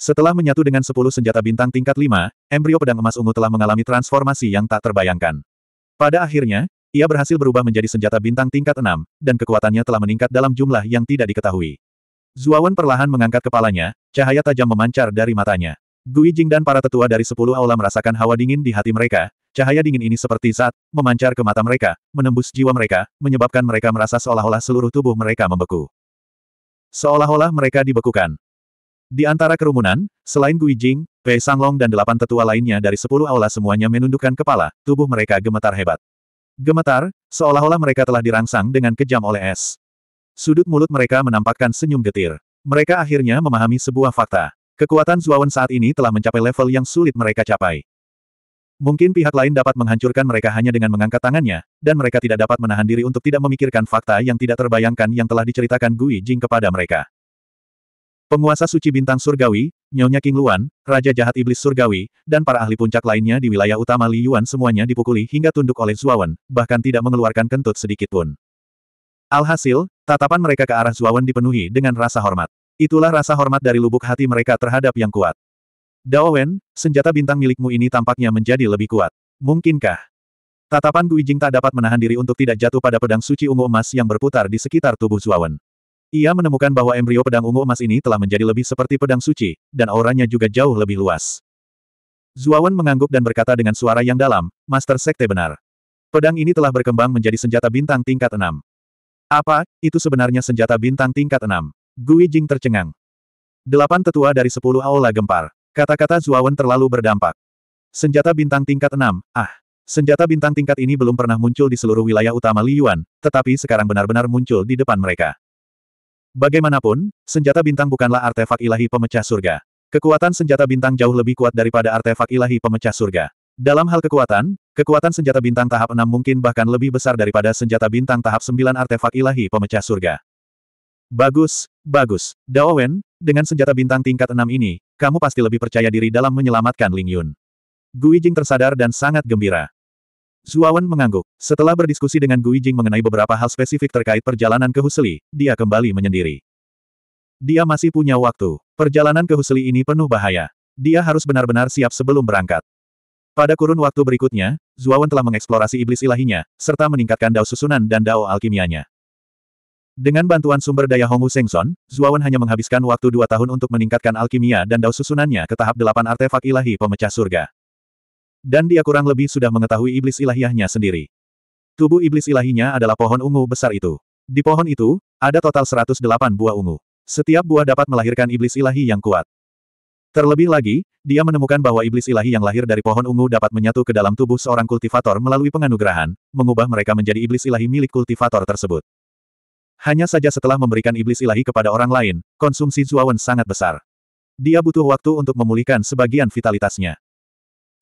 Setelah menyatu dengan sepuluh senjata bintang tingkat lima, embrio pedang emas ungu telah mengalami transformasi yang tak terbayangkan. Pada akhirnya, ia berhasil berubah menjadi senjata bintang tingkat enam, dan kekuatannya telah meningkat dalam jumlah yang tidak diketahui. Zuawan perlahan mengangkat kepalanya, cahaya tajam memancar dari matanya. Gui Jing dan para tetua dari sepuluh aula merasakan hawa dingin di hati mereka, cahaya dingin ini seperti zat, memancar ke mata mereka, menembus jiwa mereka, menyebabkan mereka merasa seolah-olah seluruh tubuh mereka membeku. Seolah-olah mereka dibekukan. Di antara kerumunan, selain Gui Jing, Pei Sanglong dan delapan tetua lainnya dari sepuluh aula semuanya menundukkan kepala, tubuh mereka gemetar hebat. Gemetar, seolah-olah mereka telah dirangsang dengan kejam oleh es. Sudut mulut mereka menampakkan senyum getir. Mereka akhirnya memahami sebuah fakta. Kekuatan Zuawan saat ini telah mencapai level yang sulit mereka capai. Mungkin pihak lain dapat menghancurkan mereka hanya dengan mengangkat tangannya, dan mereka tidak dapat menahan diri untuk tidak memikirkan fakta yang tidak terbayangkan yang telah diceritakan Gui Jing kepada mereka. Penguasa suci bintang surgawi, Nyonya King Luan, Raja Jahat Iblis Surgawi, dan para ahli puncak lainnya di wilayah utama Li Yuan semuanya dipukuli hingga tunduk oleh Zuawan, bahkan tidak mengeluarkan kentut sedikitpun. Alhasil, Tatapan mereka ke arah Zuawan dipenuhi dengan rasa hormat. Itulah rasa hormat dari lubuk hati mereka terhadap yang kuat. Dao Wen, senjata bintang milikmu ini tampaknya menjadi lebih kuat. Mungkinkah? Tatapan Guijing tak dapat menahan diri untuk tidak jatuh pada pedang suci ungu emas yang berputar di sekitar tubuh Zuawan. Ia menemukan bahwa embrio pedang ungu emas ini telah menjadi lebih seperti pedang suci, dan auranya juga jauh lebih luas. Zuawan mengangguk dan berkata dengan suara yang dalam, Master Sekte benar. Pedang ini telah berkembang menjadi senjata bintang tingkat 6. Apa, itu sebenarnya senjata bintang tingkat enam? Gui Jing tercengang. Delapan tetua dari sepuluh aula gempar. Kata-kata Zuawan terlalu berdampak. Senjata bintang tingkat enam, ah. Senjata bintang tingkat ini belum pernah muncul di seluruh wilayah utama Liyuan, tetapi sekarang benar-benar muncul di depan mereka. Bagaimanapun, senjata bintang bukanlah artefak ilahi pemecah surga. Kekuatan senjata bintang jauh lebih kuat daripada artefak ilahi pemecah surga. Dalam hal kekuatan, kekuatan senjata bintang tahap 6 mungkin bahkan lebih besar daripada senjata bintang tahap 9 artefak ilahi pemecah surga. Bagus, bagus. Dao Wen, dengan senjata bintang tingkat 6 ini, kamu pasti lebih percaya diri dalam menyelamatkan Ling Yun. Gui Jing tersadar dan sangat gembira. Zuawan mengangguk. Setelah berdiskusi dengan Gui Jing mengenai beberapa hal spesifik terkait perjalanan ke Huseli, dia kembali menyendiri. Dia masih punya waktu. Perjalanan ke Huseli ini penuh bahaya. Dia harus benar-benar siap sebelum berangkat. Pada kurun waktu berikutnya, Zuawan telah mengeksplorasi iblis ilahinya, serta meningkatkan dao susunan dan dao alkimianya. Dengan bantuan sumber daya Hongwu Sengson, Zuawan hanya menghabiskan waktu dua tahun untuk meningkatkan alkimia dan dao susunannya ke tahap delapan artefak ilahi pemecah surga. Dan dia kurang lebih sudah mengetahui iblis ilahiyahnya sendiri. Tubuh iblis ilahinya adalah pohon ungu besar itu. Di pohon itu, ada total 108 buah ungu. Setiap buah dapat melahirkan iblis ilahi yang kuat. Terlebih lagi, dia menemukan bahwa iblis ilahi yang lahir dari pohon ungu dapat menyatu ke dalam tubuh seorang kultivator melalui penganugerahan, mengubah mereka menjadi iblis ilahi milik kultivator tersebut. Hanya saja setelah memberikan iblis ilahi kepada orang lain, konsumsi Zuawan sangat besar. Dia butuh waktu untuk memulihkan sebagian vitalitasnya.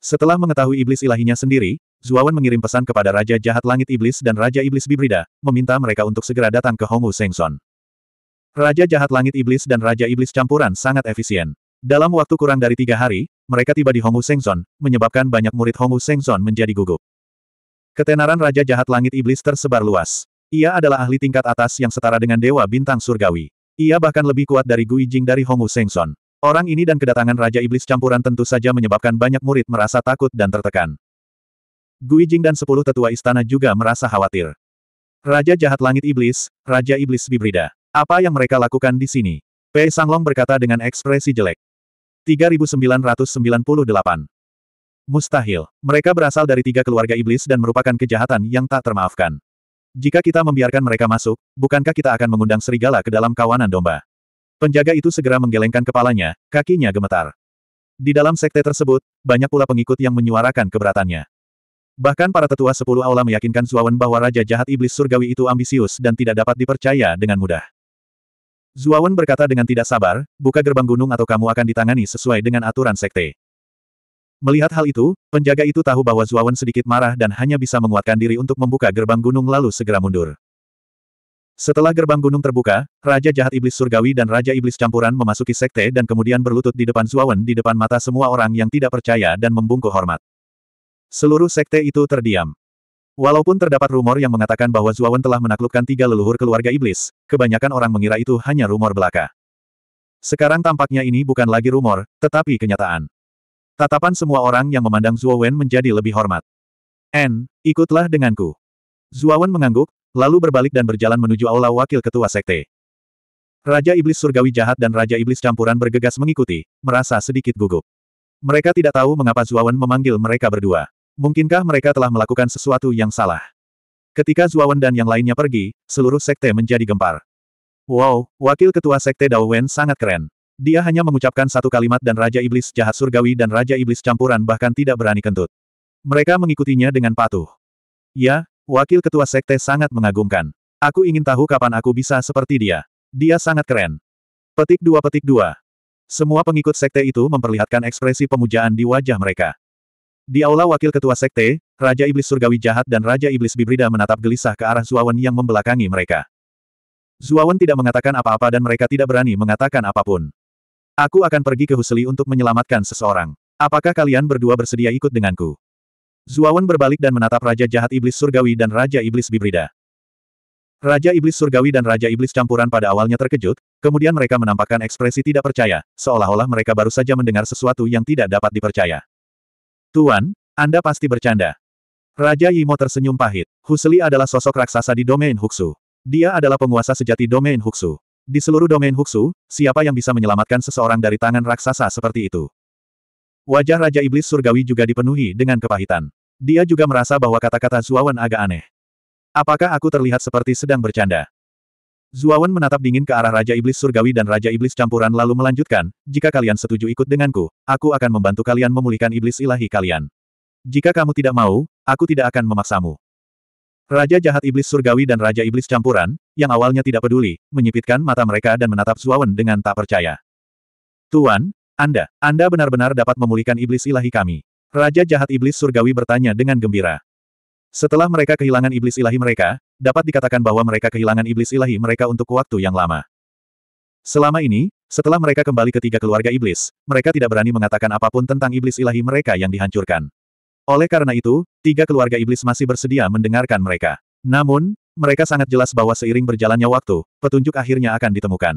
Setelah mengetahui iblis ilahinya sendiri, Zuawan mengirim pesan kepada Raja Jahat Langit Iblis dan Raja Iblis Bibrida, meminta mereka untuk segera datang ke Hongwu Sengson. Raja Jahat Langit Iblis dan Raja Iblis Campuran sangat efisien. Dalam waktu kurang dari tiga hari, mereka tiba di Hongu Sengzon, menyebabkan banyak murid Hongu Sengzon menjadi gugup. Ketenaran Raja Jahat Langit Iblis tersebar luas. Ia adalah ahli tingkat atas yang setara dengan Dewa Bintang Surgawi. Ia bahkan lebih kuat dari Gui Jing dari Hongu Sengzon. Orang ini dan kedatangan Raja Iblis campuran tentu saja menyebabkan banyak murid merasa takut dan tertekan. Gui Jing dan sepuluh tetua istana juga merasa khawatir. Raja Jahat Langit Iblis, Raja Iblis Bibrida. Apa yang mereka lakukan di sini? Pei Sanglong berkata dengan ekspresi jelek. 3998. Mustahil. Mereka berasal dari tiga keluarga iblis dan merupakan kejahatan yang tak termaafkan. Jika kita membiarkan mereka masuk, bukankah kita akan mengundang serigala ke dalam kawanan domba? Penjaga itu segera menggelengkan kepalanya, kakinya gemetar. Di dalam sekte tersebut, banyak pula pengikut yang menyuarakan keberatannya. Bahkan para tetua sepuluh aula meyakinkan Zuawan bahwa Raja Jahat Iblis Surgawi itu ambisius dan tidak dapat dipercaya dengan mudah. Zuawan berkata dengan tidak sabar, buka gerbang gunung atau kamu akan ditangani sesuai dengan aturan sekte. Melihat hal itu, penjaga itu tahu bahwa Zuawan sedikit marah dan hanya bisa menguatkan diri untuk membuka gerbang gunung lalu segera mundur. Setelah gerbang gunung terbuka, Raja Jahat Iblis Surgawi dan Raja Iblis Campuran memasuki sekte dan kemudian berlutut di depan Zuawan di depan mata semua orang yang tidak percaya dan membungkuk hormat. Seluruh sekte itu terdiam. Walaupun terdapat rumor yang mengatakan bahwa Zuawan telah menaklukkan tiga leluhur keluarga iblis, kebanyakan orang mengira itu hanya rumor belaka. Sekarang tampaknya ini bukan lagi rumor, tetapi kenyataan. Tatapan semua orang yang memandang Zuawan menjadi lebih hormat. N, ikutlah denganku. Zuawan mengangguk, lalu berbalik dan berjalan menuju aula wakil ketua sekte. Raja Iblis Surgawi Jahat dan Raja Iblis Campuran bergegas mengikuti, merasa sedikit gugup. Mereka tidak tahu mengapa Zuawan memanggil mereka berdua. Mungkinkah mereka telah melakukan sesuatu yang salah? Ketika Zuawan dan yang lainnya pergi, seluruh sekte menjadi gempar. Wow, wakil ketua sekte Dao Wen sangat keren. Dia hanya mengucapkan satu kalimat dan Raja Iblis jahat surgawi dan Raja Iblis campuran bahkan tidak berani kentut. Mereka mengikutinya dengan patuh. Ya, wakil ketua sekte sangat mengagumkan. Aku ingin tahu kapan aku bisa seperti dia. Dia sangat keren. Petik dua petik dua. Semua pengikut sekte itu memperlihatkan ekspresi pemujaan di wajah mereka. Di aula wakil ketua sekte, Raja Iblis Surgawi Jahat dan Raja Iblis Bibrida menatap gelisah ke arah Zuawan yang membelakangi mereka. Zuawan tidak mengatakan apa-apa dan mereka tidak berani mengatakan apapun. Aku akan pergi ke Huseli untuk menyelamatkan seseorang. Apakah kalian berdua bersedia ikut denganku? Zuawan berbalik dan menatap Raja Jahat Iblis Surgawi dan Raja Iblis Bibrida. Raja Iblis Surgawi dan Raja Iblis Campuran pada awalnya terkejut, kemudian mereka menampakkan ekspresi tidak percaya, seolah-olah mereka baru saja mendengar sesuatu yang tidak dapat dipercaya. Tuan, Anda pasti bercanda. Raja Yimo tersenyum pahit. Husli adalah sosok raksasa di domain Huxu. Dia adalah penguasa sejati domain Huxu. Di seluruh domain Huxu, siapa yang bisa menyelamatkan seseorang dari tangan raksasa seperti itu? Wajah Raja Iblis Surgawi juga dipenuhi dengan kepahitan. Dia juga merasa bahwa kata-kata Zuawan agak aneh. Apakah aku terlihat seperti sedang bercanda? Zuawan menatap dingin ke arah Raja Iblis Surgawi dan Raja Iblis Campuran lalu melanjutkan, jika kalian setuju ikut denganku, aku akan membantu kalian memulihkan iblis ilahi kalian. Jika kamu tidak mau, aku tidak akan memaksamu. Raja jahat Iblis Surgawi dan Raja Iblis Campuran, yang awalnya tidak peduli, menyipitkan mata mereka dan menatap Zuawan dengan tak percaya. Tuan, Anda, Anda benar-benar dapat memulihkan iblis ilahi kami. Raja jahat Iblis Surgawi bertanya dengan gembira. Setelah mereka kehilangan iblis ilahi mereka, dapat dikatakan bahwa mereka kehilangan iblis ilahi mereka untuk waktu yang lama. Selama ini, setelah mereka kembali ke tiga keluarga iblis, mereka tidak berani mengatakan apapun tentang iblis ilahi mereka yang dihancurkan. Oleh karena itu, tiga keluarga iblis masih bersedia mendengarkan mereka. Namun, mereka sangat jelas bahwa seiring berjalannya waktu, petunjuk akhirnya akan ditemukan.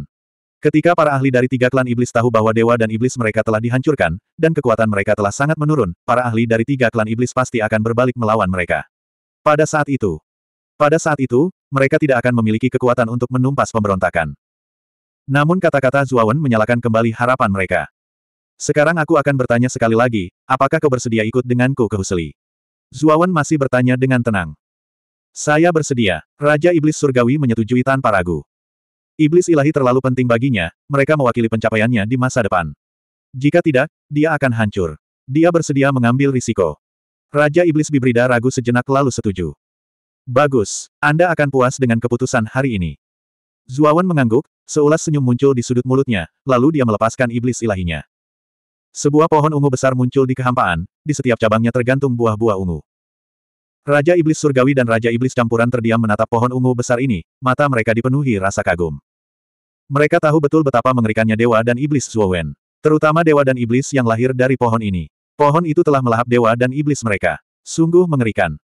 Ketika para ahli dari tiga klan iblis tahu bahwa dewa dan iblis mereka telah dihancurkan, dan kekuatan mereka telah sangat menurun, para ahli dari tiga klan iblis pasti akan berbalik melawan mereka. Pada saat itu, pada saat itu, mereka tidak akan memiliki kekuatan untuk menumpas pemberontakan. Namun kata-kata Zuawan menyalakan kembali harapan mereka. Sekarang aku akan bertanya sekali lagi, apakah kau bersedia ikut denganku ke Huseli? Zuawan masih bertanya dengan tenang. Saya bersedia, Raja Iblis Surgawi menyetujui tanpa ragu. Iblis ilahi terlalu penting baginya, mereka mewakili pencapaiannya di masa depan. Jika tidak, dia akan hancur. Dia bersedia mengambil risiko. Raja Iblis Bibrida ragu sejenak lalu setuju. Bagus, Anda akan puas dengan keputusan hari ini. Zuawan mengangguk, seulas senyum muncul di sudut mulutnya, lalu dia melepaskan iblis ilahinya. Sebuah pohon ungu besar muncul di kehampaan, di setiap cabangnya tergantung buah-buah ungu. Raja Iblis Surgawi dan Raja Iblis Campuran terdiam menatap pohon ungu besar ini, mata mereka dipenuhi rasa kagum. Mereka tahu betul betapa mengerikannya dewa dan iblis Zuawan, Terutama dewa dan iblis yang lahir dari pohon ini. Pohon itu telah melahap dewa dan iblis mereka. Sungguh mengerikan.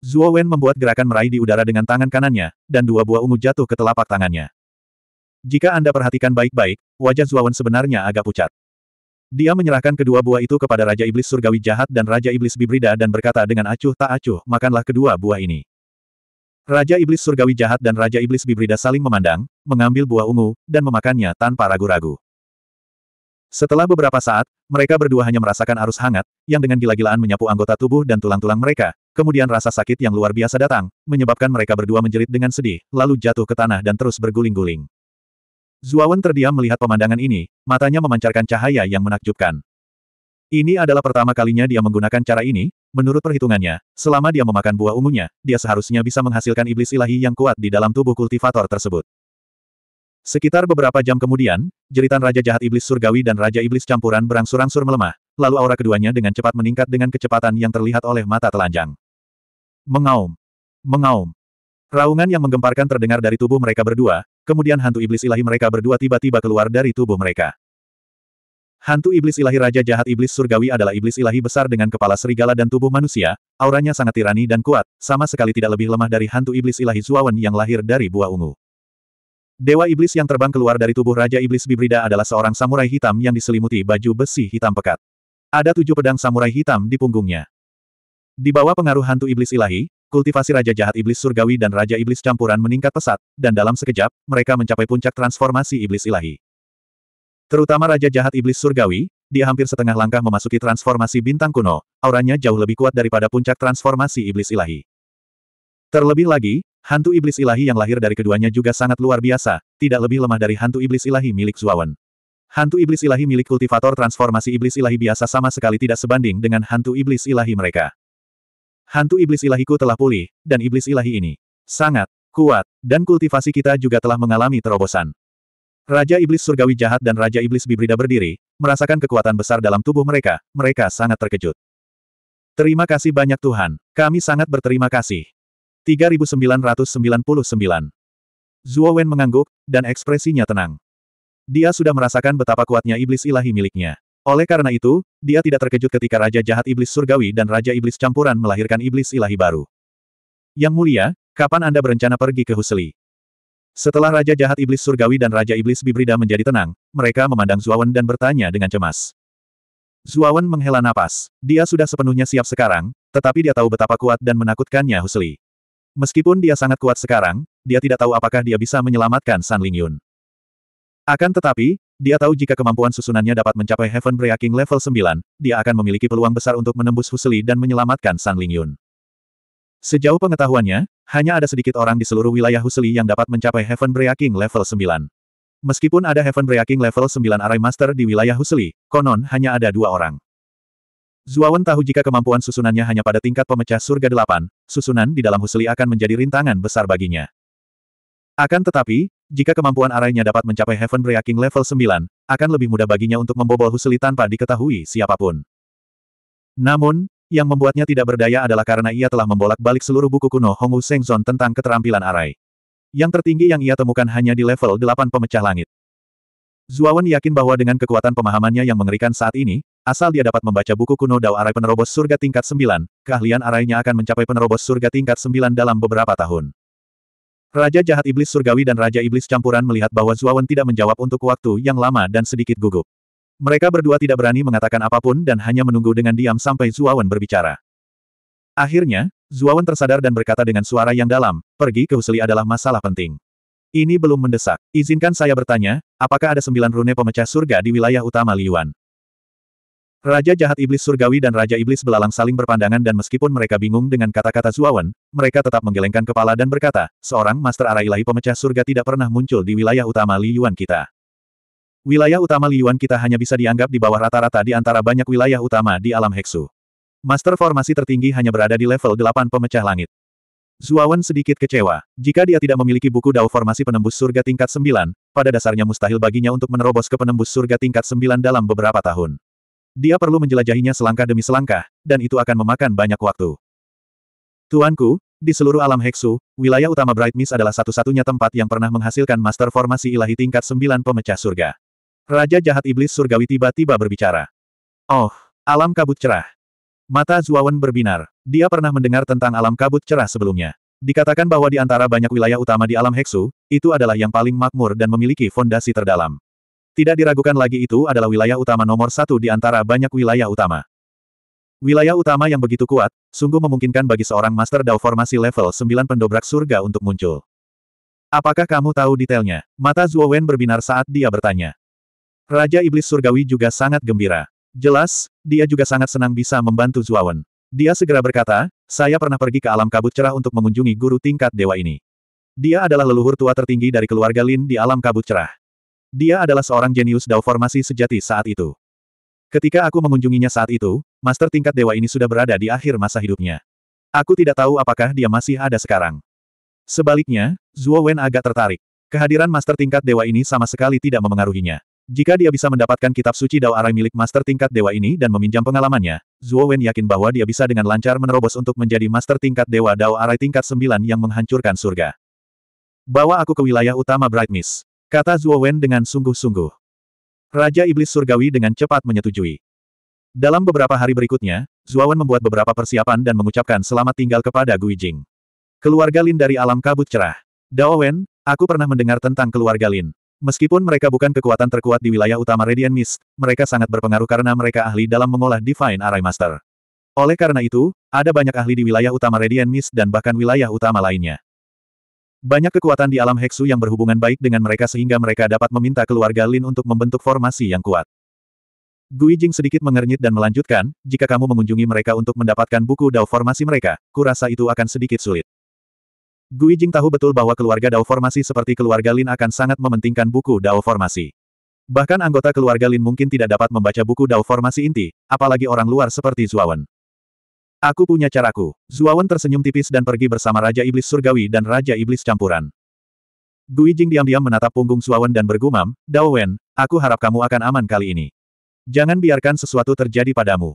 Zuo Wen membuat gerakan meraih di udara dengan tangan kanannya, dan dua buah ungu jatuh ke telapak tangannya. Jika Anda perhatikan baik-baik, wajah Zuo Wen sebenarnya agak pucat. Dia menyerahkan kedua buah itu kepada Raja Iblis Surgawi Jahat dan Raja Iblis Bibrida dan berkata dengan acuh tak acuh, makanlah kedua buah ini. Raja Iblis Surgawi Jahat dan Raja Iblis Bibrida saling memandang, mengambil buah ungu, dan memakannya tanpa ragu-ragu. Setelah beberapa saat, mereka berdua hanya merasakan arus hangat, yang dengan gila-gilaan menyapu anggota tubuh dan tulang-tulang mereka, kemudian rasa sakit yang luar biasa datang, menyebabkan mereka berdua menjerit dengan sedih, lalu jatuh ke tanah dan terus berguling-guling. Zuawan terdiam melihat pemandangan ini, matanya memancarkan cahaya yang menakjubkan. Ini adalah pertama kalinya dia menggunakan cara ini, menurut perhitungannya, selama dia memakan buah ungunya, dia seharusnya bisa menghasilkan iblis ilahi yang kuat di dalam tubuh kultivator tersebut. Sekitar beberapa jam kemudian, jeritan Raja Jahat Iblis Surgawi dan Raja Iblis Campuran berangsur-angsur melemah, lalu aura keduanya dengan cepat meningkat dengan kecepatan yang terlihat oleh mata telanjang. Mengaum. Mengaum. Raungan yang menggemparkan terdengar dari tubuh mereka berdua, kemudian hantu iblis ilahi mereka berdua tiba-tiba keluar dari tubuh mereka. Hantu iblis ilahi Raja Jahat Iblis Surgawi adalah iblis ilahi besar dengan kepala serigala dan tubuh manusia, auranya sangat tirani dan kuat, sama sekali tidak lebih lemah dari hantu iblis ilahi Zuawan yang lahir dari buah ungu. Dewa Iblis yang terbang keluar dari tubuh Raja Iblis Bibrida adalah seorang samurai hitam yang diselimuti baju besi hitam pekat. Ada tujuh pedang samurai hitam di punggungnya. Di bawah pengaruh hantu iblis ilahi, kultivasi Raja Jahat Iblis Surgawi dan Raja Iblis Campuran meningkat pesat, dan dalam sekejap, mereka mencapai puncak transformasi Iblis Ilahi. Terutama Raja Jahat Iblis Surgawi, dia hampir setengah langkah memasuki transformasi bintang kuno, auranya jauh lebih kuat daripada puncak transformasi Iblis Ilahi. Terlebih lagi, Hantu iblis ilahi yang lahir dari keduanya juga sangat luar biasa, tidak lebih lemah dari hantu iblis ilahi milik Zuawan. Hantu iblis ilahi milik kultivator transformasi iblis ilahi biasa sama sekali tidak sebanding dengan hantu iblis ilahi mereka. Hantu iblis ilahiku telah pulih, dan iblis ilahi ini sangat kuat, dan kultivasi kita juga telah mengalami terobosan. Raja Iblis Surgawi Jahat dan Raja Iblis Bibrida berdiri, merasakan kekuatan besar dalam tubuh mereka, mereka sangat terkejut. Terima kasih banyak Tuhan, kami sangat berterima kasih. 3999. Zuo Wen mengangguk, dan ekspresinya tenang. Dia sudah merasakan betapa kuatnya iblis ilahi miliknya. Oleh karena itu, dia tidak terkejut ketika Raja Jahat Iblis Surgawi dan Raja Iblis Campuran melahirkan iblis ilahi baru. Yang mulia, kapan Anda berencana pergi ke Huseli? Setelah Raja Jahat Iblis Surgawi dan Raja Iblis Bibrida menjadi tenang, mereka memandang Zuawan dan bertanya dengan cemas. Zuawan menghela napas. Dia sudah sepenuhnya siap sekarang, tetapi dia tahu betapa kuat dan menakutkannya Husli. Meskipun dia sangat kuat sekarang, dia tidak tahu apakah dia bisa menyelamatkan San Lingyun. Akan tetapi, dia tahu jika kemampuan susunannya dapat mencapai Heaven Breaking level 9, dia akan memiliki peluang besar untuk menembus Huseli dan menyelamatkan San Lingyun. Sejauh pengetahuannya, hanya ada sedikit orang di seluruh wilayah Huseli yang dapat mencapai Heaven Breaking level 9. Meskipun ada Heaven Breaking level 9 Array Master di wilayah Huseli, konon hanya ada dua orang. Zuawan tahu jika kemampuan susunannya hanya pada tingkat pemecah surga delapan, susunan di dalam husli akan menjadi rintangan besar baginya. Akan tetapi, jika kemampuan arahnya dapat mencapai Heaven Breaking level 9, akan lebih mudah baginya untuk membobol husli tanpa diketahui siapapun. Namun, yang membuatnya tidak berdaya adalah karena ia telah membolak-balik seluruh buku kuno Hongwu Sengzon tentang keterampilan arai. Yang tertinggi yang ia temukan hanya di level 8 pemecah langit. Zuawan yakin bahwa dengan kekuatan pemahamannya yang mengerikan saat ini, Asal dia dapat membaca buku kuno Dao Arai penerobos surga tingkat 9, keahlian arainya akan mencapai penerobos surga tingkat 9 dalam beberapa tahun. Raja jahat iblis surgawi dan raja iblis campuran melihat bahwa Zuawan tidak menjawab untuk waktu yang lama dan sedikit gugup. Mereka berdua tidak berani mengatakan apapun dan hanya menunggu dengan diam sampai Zuawan berbicara. Akhirnya, Zuawan tersadar dan berkata dengan suara yang dalam, pergi ke Husli adalah masalah penting. Ini belum mendesak. Izinkan saya bertanya, apakah ada sembilan rune pemecah surga di wilayah utama Liyuan? Raja jahat iblis surgawi dan Raja iblis belalang saling berpandangan dan meskipun mereka bingung dengan kata-kata Zuawan, mereka tetap menggelengkan kepala dan berkata, seorang Master Arah Ilahi pemecah surga tidak pernah muncul di wilayah utama Li Yuan kita. Wilayah utama Li Yuan kita hanya bisa dianggap di bawah rata-rata di antara banyak wilayah utama di alam Heksu. Master formasi tertinggi hanya berada di level 8 pemecah langit. Zuawan sedikit kecewa. Jika dia tidak memiliki buku Dao Formasi Penembus Surga tingkat 9, pada dasarnya mustahil baginya untuk menerobos ke penembus surga tingkat 9 dalam beberapa tahun. Dia perlu menjelajahinya selangkah demi selangkah, dan itu akan memakan banyak waktu. Tuanku, di seluruh alam Heksu, wilayah utama Bright Mist adalah satu-satunya tempat yang pernah menghasilkan master formasi ilahi tingkat sembilan pemecah surga. Raja jahat iblis surgawi tiba-tiba berbicara. Oh, alam kabut cerah. Mata Zuawan berbinar. Dia pernah mendengar tentang alam kabut cerah sebelumnya. Dikatakan bahwa di antara banyak wilayah utama di alam Heksu, itu adalah yang paling makmur dan memiliki fondasi terdalam. Tidak diragukan lagi itu adalah wilayah utama nomor satu di antara banyak wilayah utama. Wilayah utama yang begitu kuat, sungguh memungkinkan bagi seorang Master Dao formasi level 9 pendobrak surga untuk muncul. Apakah kamu tahu detailnya? Mata Zuo Wen berbinar saat dia bertanya. Raja Iblis Surgawi juga sangat gembira. Jelas, dia juga sangat senang bisa membantu Zuo Wen. Dia segera berkata, saya pernah pergi ke alam kabut cerah untuk mengunjungi guru tingkat dewa ini. Dia adalah leluhur tua tertinggi dari keluarga Lin di alam kabut cerah. Dia adalah seorang jenius Dao formasi sejati saat itu. Ketika aku mengunjunginya saat itu, master tingkat dewa ini sudah berada di akhir masa hidupnya. Aku tidak tahu apakah dia masih ada sekarang. Sebaliknya, Zhuo Wen agak tertarik. Kehadiran master tingkat dewa ini sama sekali tidak memengaruhinya. Jika dia bisa mendapatkan kitab suci Dao Arai milik master tingkat dewa ini dan meminjam pengalamannya, Zhuo Wen yakin bahwa dia bisa dengan lancar menerobos untuk menjadi master tingkat dewa Dao Arai tingkat 9 yang menghancurkan surga. Bawa aku ke wilayah utama Bright Mist. Kata Zuo Wen dengan sungguh-sungguh. Raja Iblis Surgawi dengan cepat menyetujui. Dalam beberapa hari berikutnya, Zuo Wen membuat beberapa persiapan dan mengucapkan selamat tinggal kepada Gui Jing. Keluarga Lin dari alam kabut cerah. Dao Wen, aku pernah mendengar tentang keluarga Lin. Meskipun mereka bukan kekuatan terkuat di wilayah utama Radiant Mist, mereka sangat berpengaruh karena mereka ahli dalam mengolah Divine Array Master. Oleh karena itu, ada banyak ahli di wilayah utama Radiant Mist dan bahkan wilayah utama lainnya. Banyak kekuatan di alam Heksu yang berhubungan baik dengan mereka sehingga mereka dapat meminta keluarga Lin untuk membentuk formasi yang kuat. Gui Jing sedikit mengernyit dan melanjutkan, jika kamu mengunjungi mereka untuk mendapatkan buku Dao formasi mereka, kurasa itu akan sedikit sulit. Gui Jing tahu betul bahwa keluarga Dao formasi seperti keluarga Lin akan sangat mementingkan buku Dao formasi. Bahkan anggota keluarga Lin mungkin tidak dapat membaca buku Dao formasi inti, apalagi orang luar seperti Zuawan. Aku punya caraku. Zuawan tersenyum tipis dan pergi bersama Raja Iblis Surgawi dan Raja Iblis Campuran. Gui Jing diam-diam menatap punggung Zuawan dan bergumam, Dao Wen, aku harap kamu akan aman kali ini. Jangan biarkan sesuatu terjadi padamu.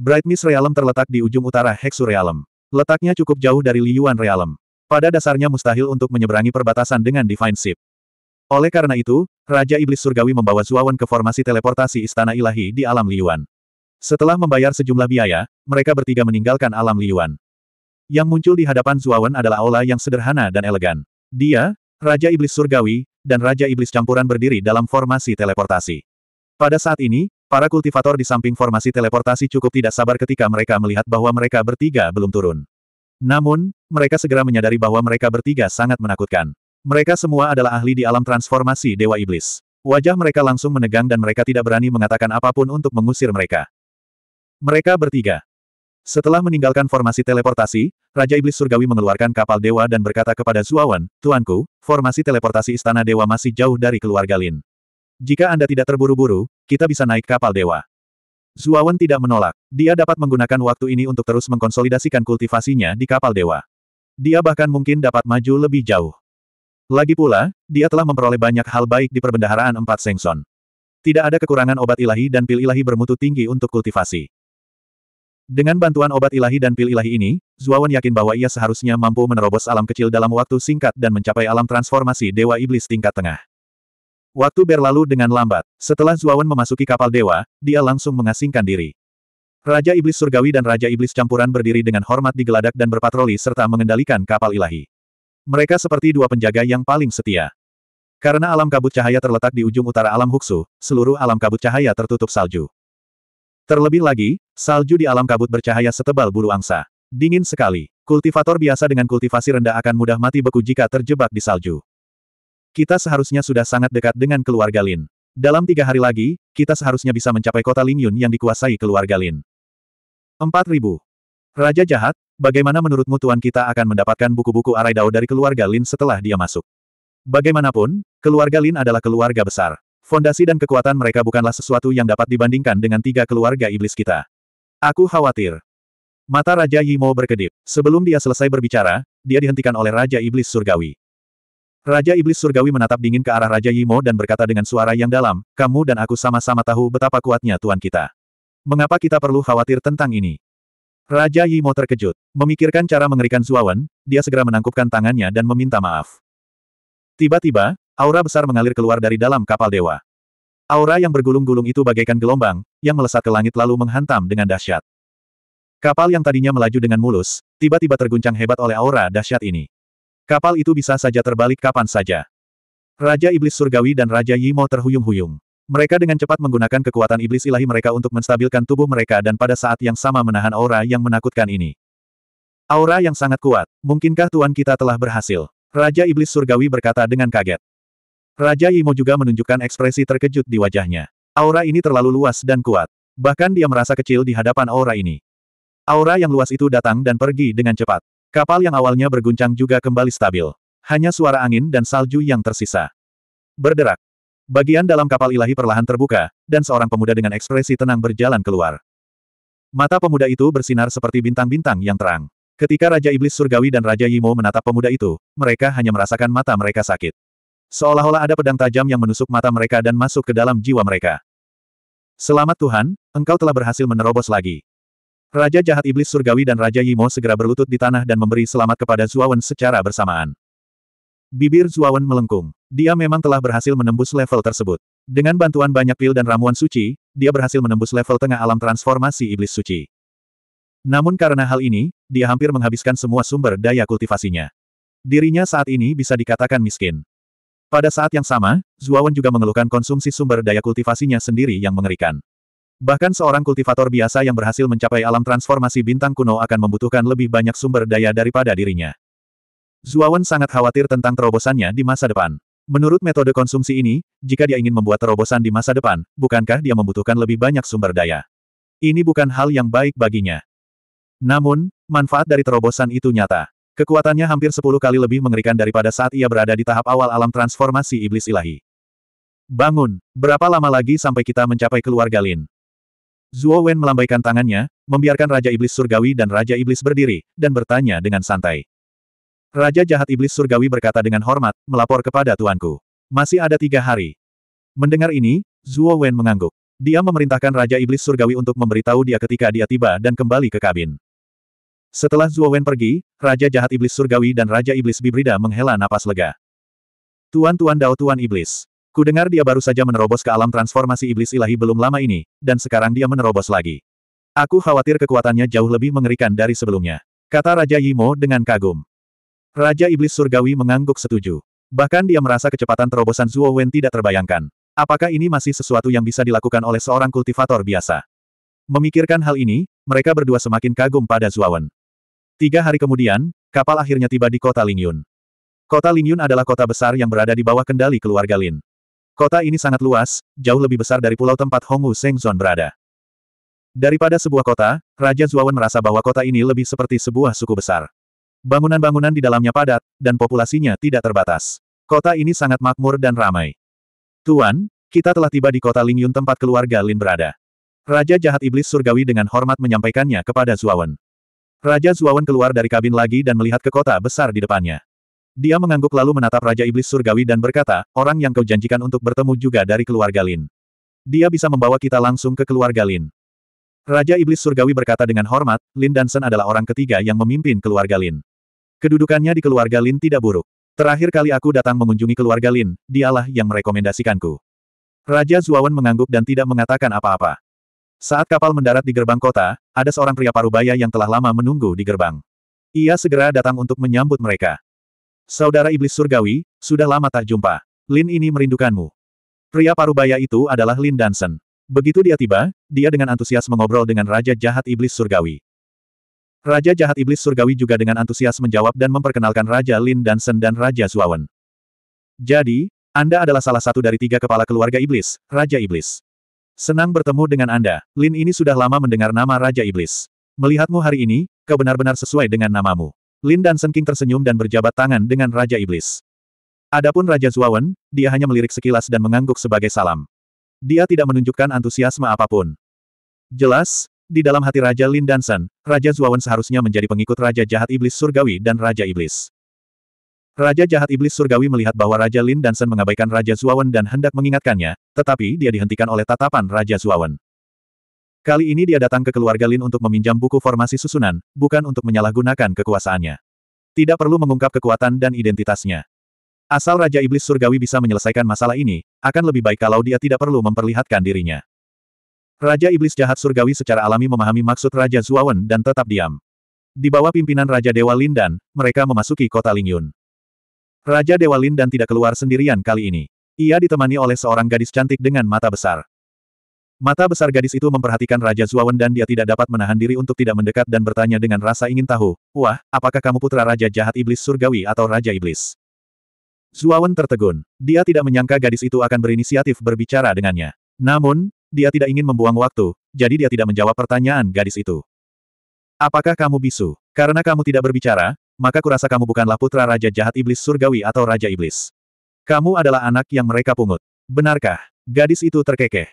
Bright Miss Realm terletak di ujung utara Heksu Realm. Letaknya cukup jauh dari Liyuan Realm. Pada dasarnya mustahil untuk menyeberangi perbatasan dengan Divine Ship. Oleh karena itu, Raja Iblis Surgawi membawa Zuawan ke formasi teleportasi Istana Ilahi di alam Liyuan. Setelah membayar sejumlah biaya, mereka bertiga meninggalkan alam Liyuan. Yang muncul di hadapan Zuawan adalah aula yang sederhana dan elegan. Dia, Raja Iblis Surgawi, dan Raja Iblis Campuran berdiri dalam formasi teleportasi. Pada saat ini, para kultivator di samping formasi teleportasi cukup tidak sabar ketika mereka melihat bahwa mereka bertiga belum turun. Namun, mereka segera menyadari bahwa mereka bertiga sangat menakutkan. Mereka semua adalah ahli di alam transformasi Dewa Iblis. Wajah mereka langsung menegang dan mereka tidak berani mengatakan apapun untuk mengusir mereka. Mereka bertiga. Setelah meninggalkan formasi teleportasi, Raja Iblis Surgawi mengeluarkan kapal dewa dan berkata kepada Zuawan, Tuanku, formasi teleportasi istana dewa masih jauh dari keluarga Lin. Jika Anda tidak terburu-buru, kita bisa naik kapal dewa. Zuawan tidak menolak. Dia dapat menggunakan waktu ini untuk terus mengkonsolidasikan kultivasinya di kapal dewa. Dia bahkan mungkin dapat maju lebih jauh. Lagi pula, dia telah memperoleh banyak hal baik di perbendaharaan empat Sengson. Tidak ada kekurangan obat ilahi dan pil ilahi bermutu tinggi untuk kultivasi. Dengan bantuan obat ilahi dan pil ilahi ini, Zuawan yakin bahwa ia seharusnya mampu menerobos alam kecil dalam waktu singkat dan mencapai alam transformasi Dewa Iblis tingkat tengah. Waktu berlalu dengan lambat. Setelah Zuawan memasuki kapal dewa, dia langsung mengasingkan diri. Raja Iblis Surgawi dan Raja Iblis Campuran berdiri dengan hormat di geladak dan berpatroli serta mengendalikan kapal ilahi. Mereka seperti dua penjaga yang paling setia. Karena alam kabut cahaya terletak di ujung utara alam Huksu, seluruh alam kabut cahaya tertutup salju. Terlebih lagi, salju di alam kabut bercahaya setebal bulu angsa. Dingin sekali. Kultivator biasa dengan kultivasi rendah akan mudah mati beku jika terjebak di salju. Kita seharusnya sudah sangat dekat dengan keluarga Lin. Dalam tiga hari lagi, kita seharusnya bisa mencapai kota Lingyun yang dikuasai keluarga Lin. 4000. Raja jahat, bagaimana menurutmu tuan kita akan mendapatkan buku-buku arai Araidao dari keluarga Lin setelah dia masuk? Bagaimanapun, keluarga Lin adalah keluarga besar. Fondasi dan kekuatan mereka bukanlah sesuatu yang dapat dibandingkan dengan tiga keluarga iblis kita. Aku khawatir. Mata Raja Yimo berkedip. Sebelum dia selesai berbicara, dia dihentikan oleh Raja Iblis Surgawi. Raja Iblis Surgawi menatap dingin ke arah Raja Yimo dan berkata dengan suara yang dalam, kamu dan aku sama-sama tahu betapa kuatnya Tuan kita. Mengapa kita perlu khawatir tentang ini? Raja Yimo terkejut. Memikirkan cara mengerikan Zuawan, dia segera menangkupkan tangannya dan meminta maaf. Tiba-tiba, Aura besar mengalir keluar dari dalam kapal dewa. Aura yang bergulung-gulung itu bagaikan gelombang, yang melesat ke langit lalu menghantam dengan dahsyat. Kapal yang tadinya melaju dengan mulus, tiba-tiba terguncang hebat oleh aura dahsyat ini. Kapal itu bisa saja terbalik kapan saja. Raja Iblis Surgawi dan Raja Yimo terhuyung-huyung. Mereka dengan cepat menggunakan kekuatan iblis ilahi mereka untuk menstabilkan tubuh mereka dan pada saat yang sama menahan aura yang menakutkan ini. Aura yang sangat kuat, mungkinkah Tuan kita telah berhasil? Raja Iblis Surgawi berkata dengan kaget. Raja Imo juga menunjukkan ekspresi terkejut di wajahnya. Aura ini terlalu luas dan kuat. Bahkan dia merasa kecil di hadapan aura ini. Aura yang luas itu datang dan pergi dengan cepat. Kapal yang awalnya berguncang juga kembali stabil. Hanya suara angin dan salju yang tersisa. Berderak. Bagian dalam kapal ilahi perlahan terbuka, dan seorang pemuda dengan ekspresi tenang berjalan keluar. Mata pemuda itu bersinar seperti bintang-bintang yang terang. Ketika Raja Iblis Surgawi dan Raja Yimo menatap pemuda itu, mereka hanya merasakan mata mereka sakit. Seolah-olah ada pedang tajam yang menusuk mata mereka dan masuk ke dalam jiwa mereka. Selamat Tuhan, engkau telah berhasil menerobos lagi. Raja jahat iblis surgawi dan Raja Yimo segera berlutut di tanah dan memberi selamat kepada Zuawan secara bersamaan. Bibir Zuawan melengkung. Dia memang telah berhasil menembus level tersebut. Dengan bantuan banyak pil dan ramuan suci, dia berhasil menembus level tengah alam transformasi iblis suci. Namun karena hal ini, dia hampir menghabiskan semua sumber daya kultivasinya. Dirinya saat ini bisa dikatakan miskin. Pada saat yang sama, Zuawan juga mengeluhkan konsumsi sumber daya kultivasinya sendiri yang mengerikan. Bahkan seorang kultivator biasa yang berhasil mencapai alam transformasi bintang kuno akan membutuhkan lebih banyak sumber daya daripada dirinya. Zuawan sangat khawatir tentang terobosannya di masa depan. Menurut metode konsumsi ini, jika dia ingin membuat terobosan di masa depan, bukankah dia membutuhkan lebih banyak sumber daya? Ini bukan hal yang baik baginya. Namun, manfaat dari terobosan itu nyata. Kekuatannya hampir sepuluh kali lebih mengerikan daripada saat ia berada di tahap awal alam transformasi iblis ilahi. Bangun, berapa lama lagi sampai kita mencapai keluarga Lin? Zuo Wen melambaikan tangannya, membiarkan Raja Iblis Surgawi dan Raja Iblis berdiri, dan bertanya dengan santai. Raja Jahat Iblis Surgawi berkata dengan hormat, melapor kepada tuanku. Masih ada tiga hari. Mendengar ini, Zuo Wen mengangguk. Dia memerintahkan Raja Iblis Surgawi untuk memberitahu dia ketika dia tiba dan kembali ke kabin. Setelah Zuo Wen pergi, Raja Jahat Iblis Surgawi dan Raja Iblis Bibrida menghela napas lega. Tuan-tuan Dao Tuan Iblis. ku dengar dia baru saja menerobos ke alam transformasi iblis ilahi belum lama ini, dan sekarang dia menerobos lagi. Aku khawatir kekuatannya jauh lebih mengerikan dari sebelumnya. Kata Raja Yimo dengan kagum. Raja Iblis Surgawi mengangguk setuju. Bahkan dia merasa kecepatan terobosan Zuo Wen tidak terbayangkan. Apakah ini masih sesuatu yang bisa dilakukan oleh seorang kultivator biasa? Memikirkan hal ini, mereka berdua semakin kagum pada Zuo Wen. Tiga hari kemudian, kapal akhirnya tiba di kota Lingyun. Kota Lingyun adalah kota besar yang berada di bawah kendali keluarga Lin. Kota ini sangat luas, jauh lebih besar dari pulau tempat Hongwu Sengzon berada. Daripada sebuah kota, Raja Zuawan merasa bahwa kota ini lebih seperti sebuah suku besar. Bangunan-bangunan di dalamnya padat, dan populasinya tidak terbatas. Kota ini sangat makmur dan ramai. Tuan, kita telah tiba di kota Lingyun tempat keluarga Lin berada. Raja jahat iblis surgawi dengan hormat menyampaikannya kepada Zuawan. Raja Zuawan keluar dari kabin lagi dan melihat ke kota besar di depannya. Dia mengangguk lalu menatap Raja Iblis Surgawi dan berkata, orang yang kau janjikan untuk bertemu juga dari keluarga Lin. Dia bisa membawa kita langsung ke keluarga Lin. Raja Iblis Surgawi berkata dengan hormat, Lin Dansen adalah orang ketiga yang memimpin keluarga Lin. Kedudukannya di keluarga Lin tidak buruk. Terakhir kali aku datang mengunjungi keluarga Lin, dialah yang merekomendasikanku. Raja Zuawan mengangguk dan tidak mengatakan apa-apa. Saat kapal mendarat di gerbang kota, ada seorang pria parubaya yang telah lama menunggu di gerbang. Ia segera datang untuk menyambut mereka. Saudara iblis surgawi, sudah lama tak jumpa. Lin ini merindukanmu. Pria parubaya itu adalah Lin Dansen. Begitu dia tiba, dia dengan antusias mengobrol dengan Raja Jahat Iblis Surgawi. Raja Jahat Iblis Surgawi juga dengan antusias menjawab dan memperkenalkan Raja Lin Dansen dan Raja Zuawan. Jadi, Anda adalah salah satu dari tiga kepala keluarga Iblis, Raja Iblis. Senang bertemu dengan Anda. Lin ini sudah lama mendengar nama Raja Iblis. Melihatmu hari ini, kau benar-benar sesuai dengan namamu. Lin dan Senking tersenyum dan berjabat tangan dengan Raja Iblis. Adapun Raja Zuawan, dia hanya melirik sekilas dan mengangguk sebagai salam. Dia tidak menunjukkan antusiasme apapun. Jelas, di dalam hati Raja Lin Dansen, Raja Zuawan seharusnya menjadi pengikut Raja Jahat Iblis Surgawi dan Raja Iblis. Raja jahat iblis surgawi melihat bahwa Raja Lin dan Sen mengabaikan Raja Zuawan dan hendak mengingatkannya, tetapi dia dihentikan oleh tatapan Raja Zuawan. Kali ini dia datang ke keluarga Lin untuk meminjam buku formasi susunan, bukan untuk menyalahgunakan kekuasaannya. Tidak perlu mengungkap kekuatan dan identitasnya. Asal Raja Iblis Surgawi bisa menyelesaikan masalah ini, akan lebih baik kalau dia tidak perlu memperlihatkan dirinya. Raja Iblis Jahat Surgawi secara alami memahami maksud Raja Zuawan dan tetap diam. Di bawah pimpinan Raja Dewa Lindan, mereka memasuki kota Lingyun. Raja Dewa Lin dan tidak keluar sendirian kali ini. Ia ditemani oleh seorang gadis cantik dengan mata besar. Mata besar gadis itu memperhatikan Raja Zuawan dan dia tidak dapat menahan diri untuk tidak mendekat dan bertanya dengan rasa ingin tahu, Wah, apakah kamu putra Raja Jahat Iblis Surgawi atau Raja Iblis? Zuawan tertegun. Dia tidak menyangka gadis itu akan berinisiatif berbicara dengannya. Namun, dia tidak ingin membuang waktu, jadi dia tidak menjawab pertanyaan gadis itu. Apakah kamu bisu? Karena kamu tidak berbicara, maka kurasa kamu bukanlah putra Raja Jahat Iblis Surgawi atau Raja Iblis. Kamu adalah anak yang mereka pungut. Benarkah? Gadis itu terkekeh.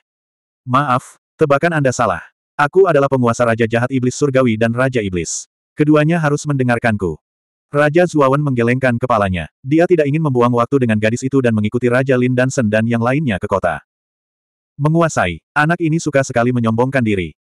Maaf, tebakan Anda salah. Aku adalah penguasa Raja Jahat Iblis Surgawi dan Raja Iblis. Keduanya harus mendengarkanku. Raja Zuawan menggelengkan kepalanya. Dia tidak ingin membuang waktu dengan gadis itu dan mengikuti Raja Lin Dansen dan yang lainnya ke kota. Menguasai, anak ini suka sekali menyombongkan diri.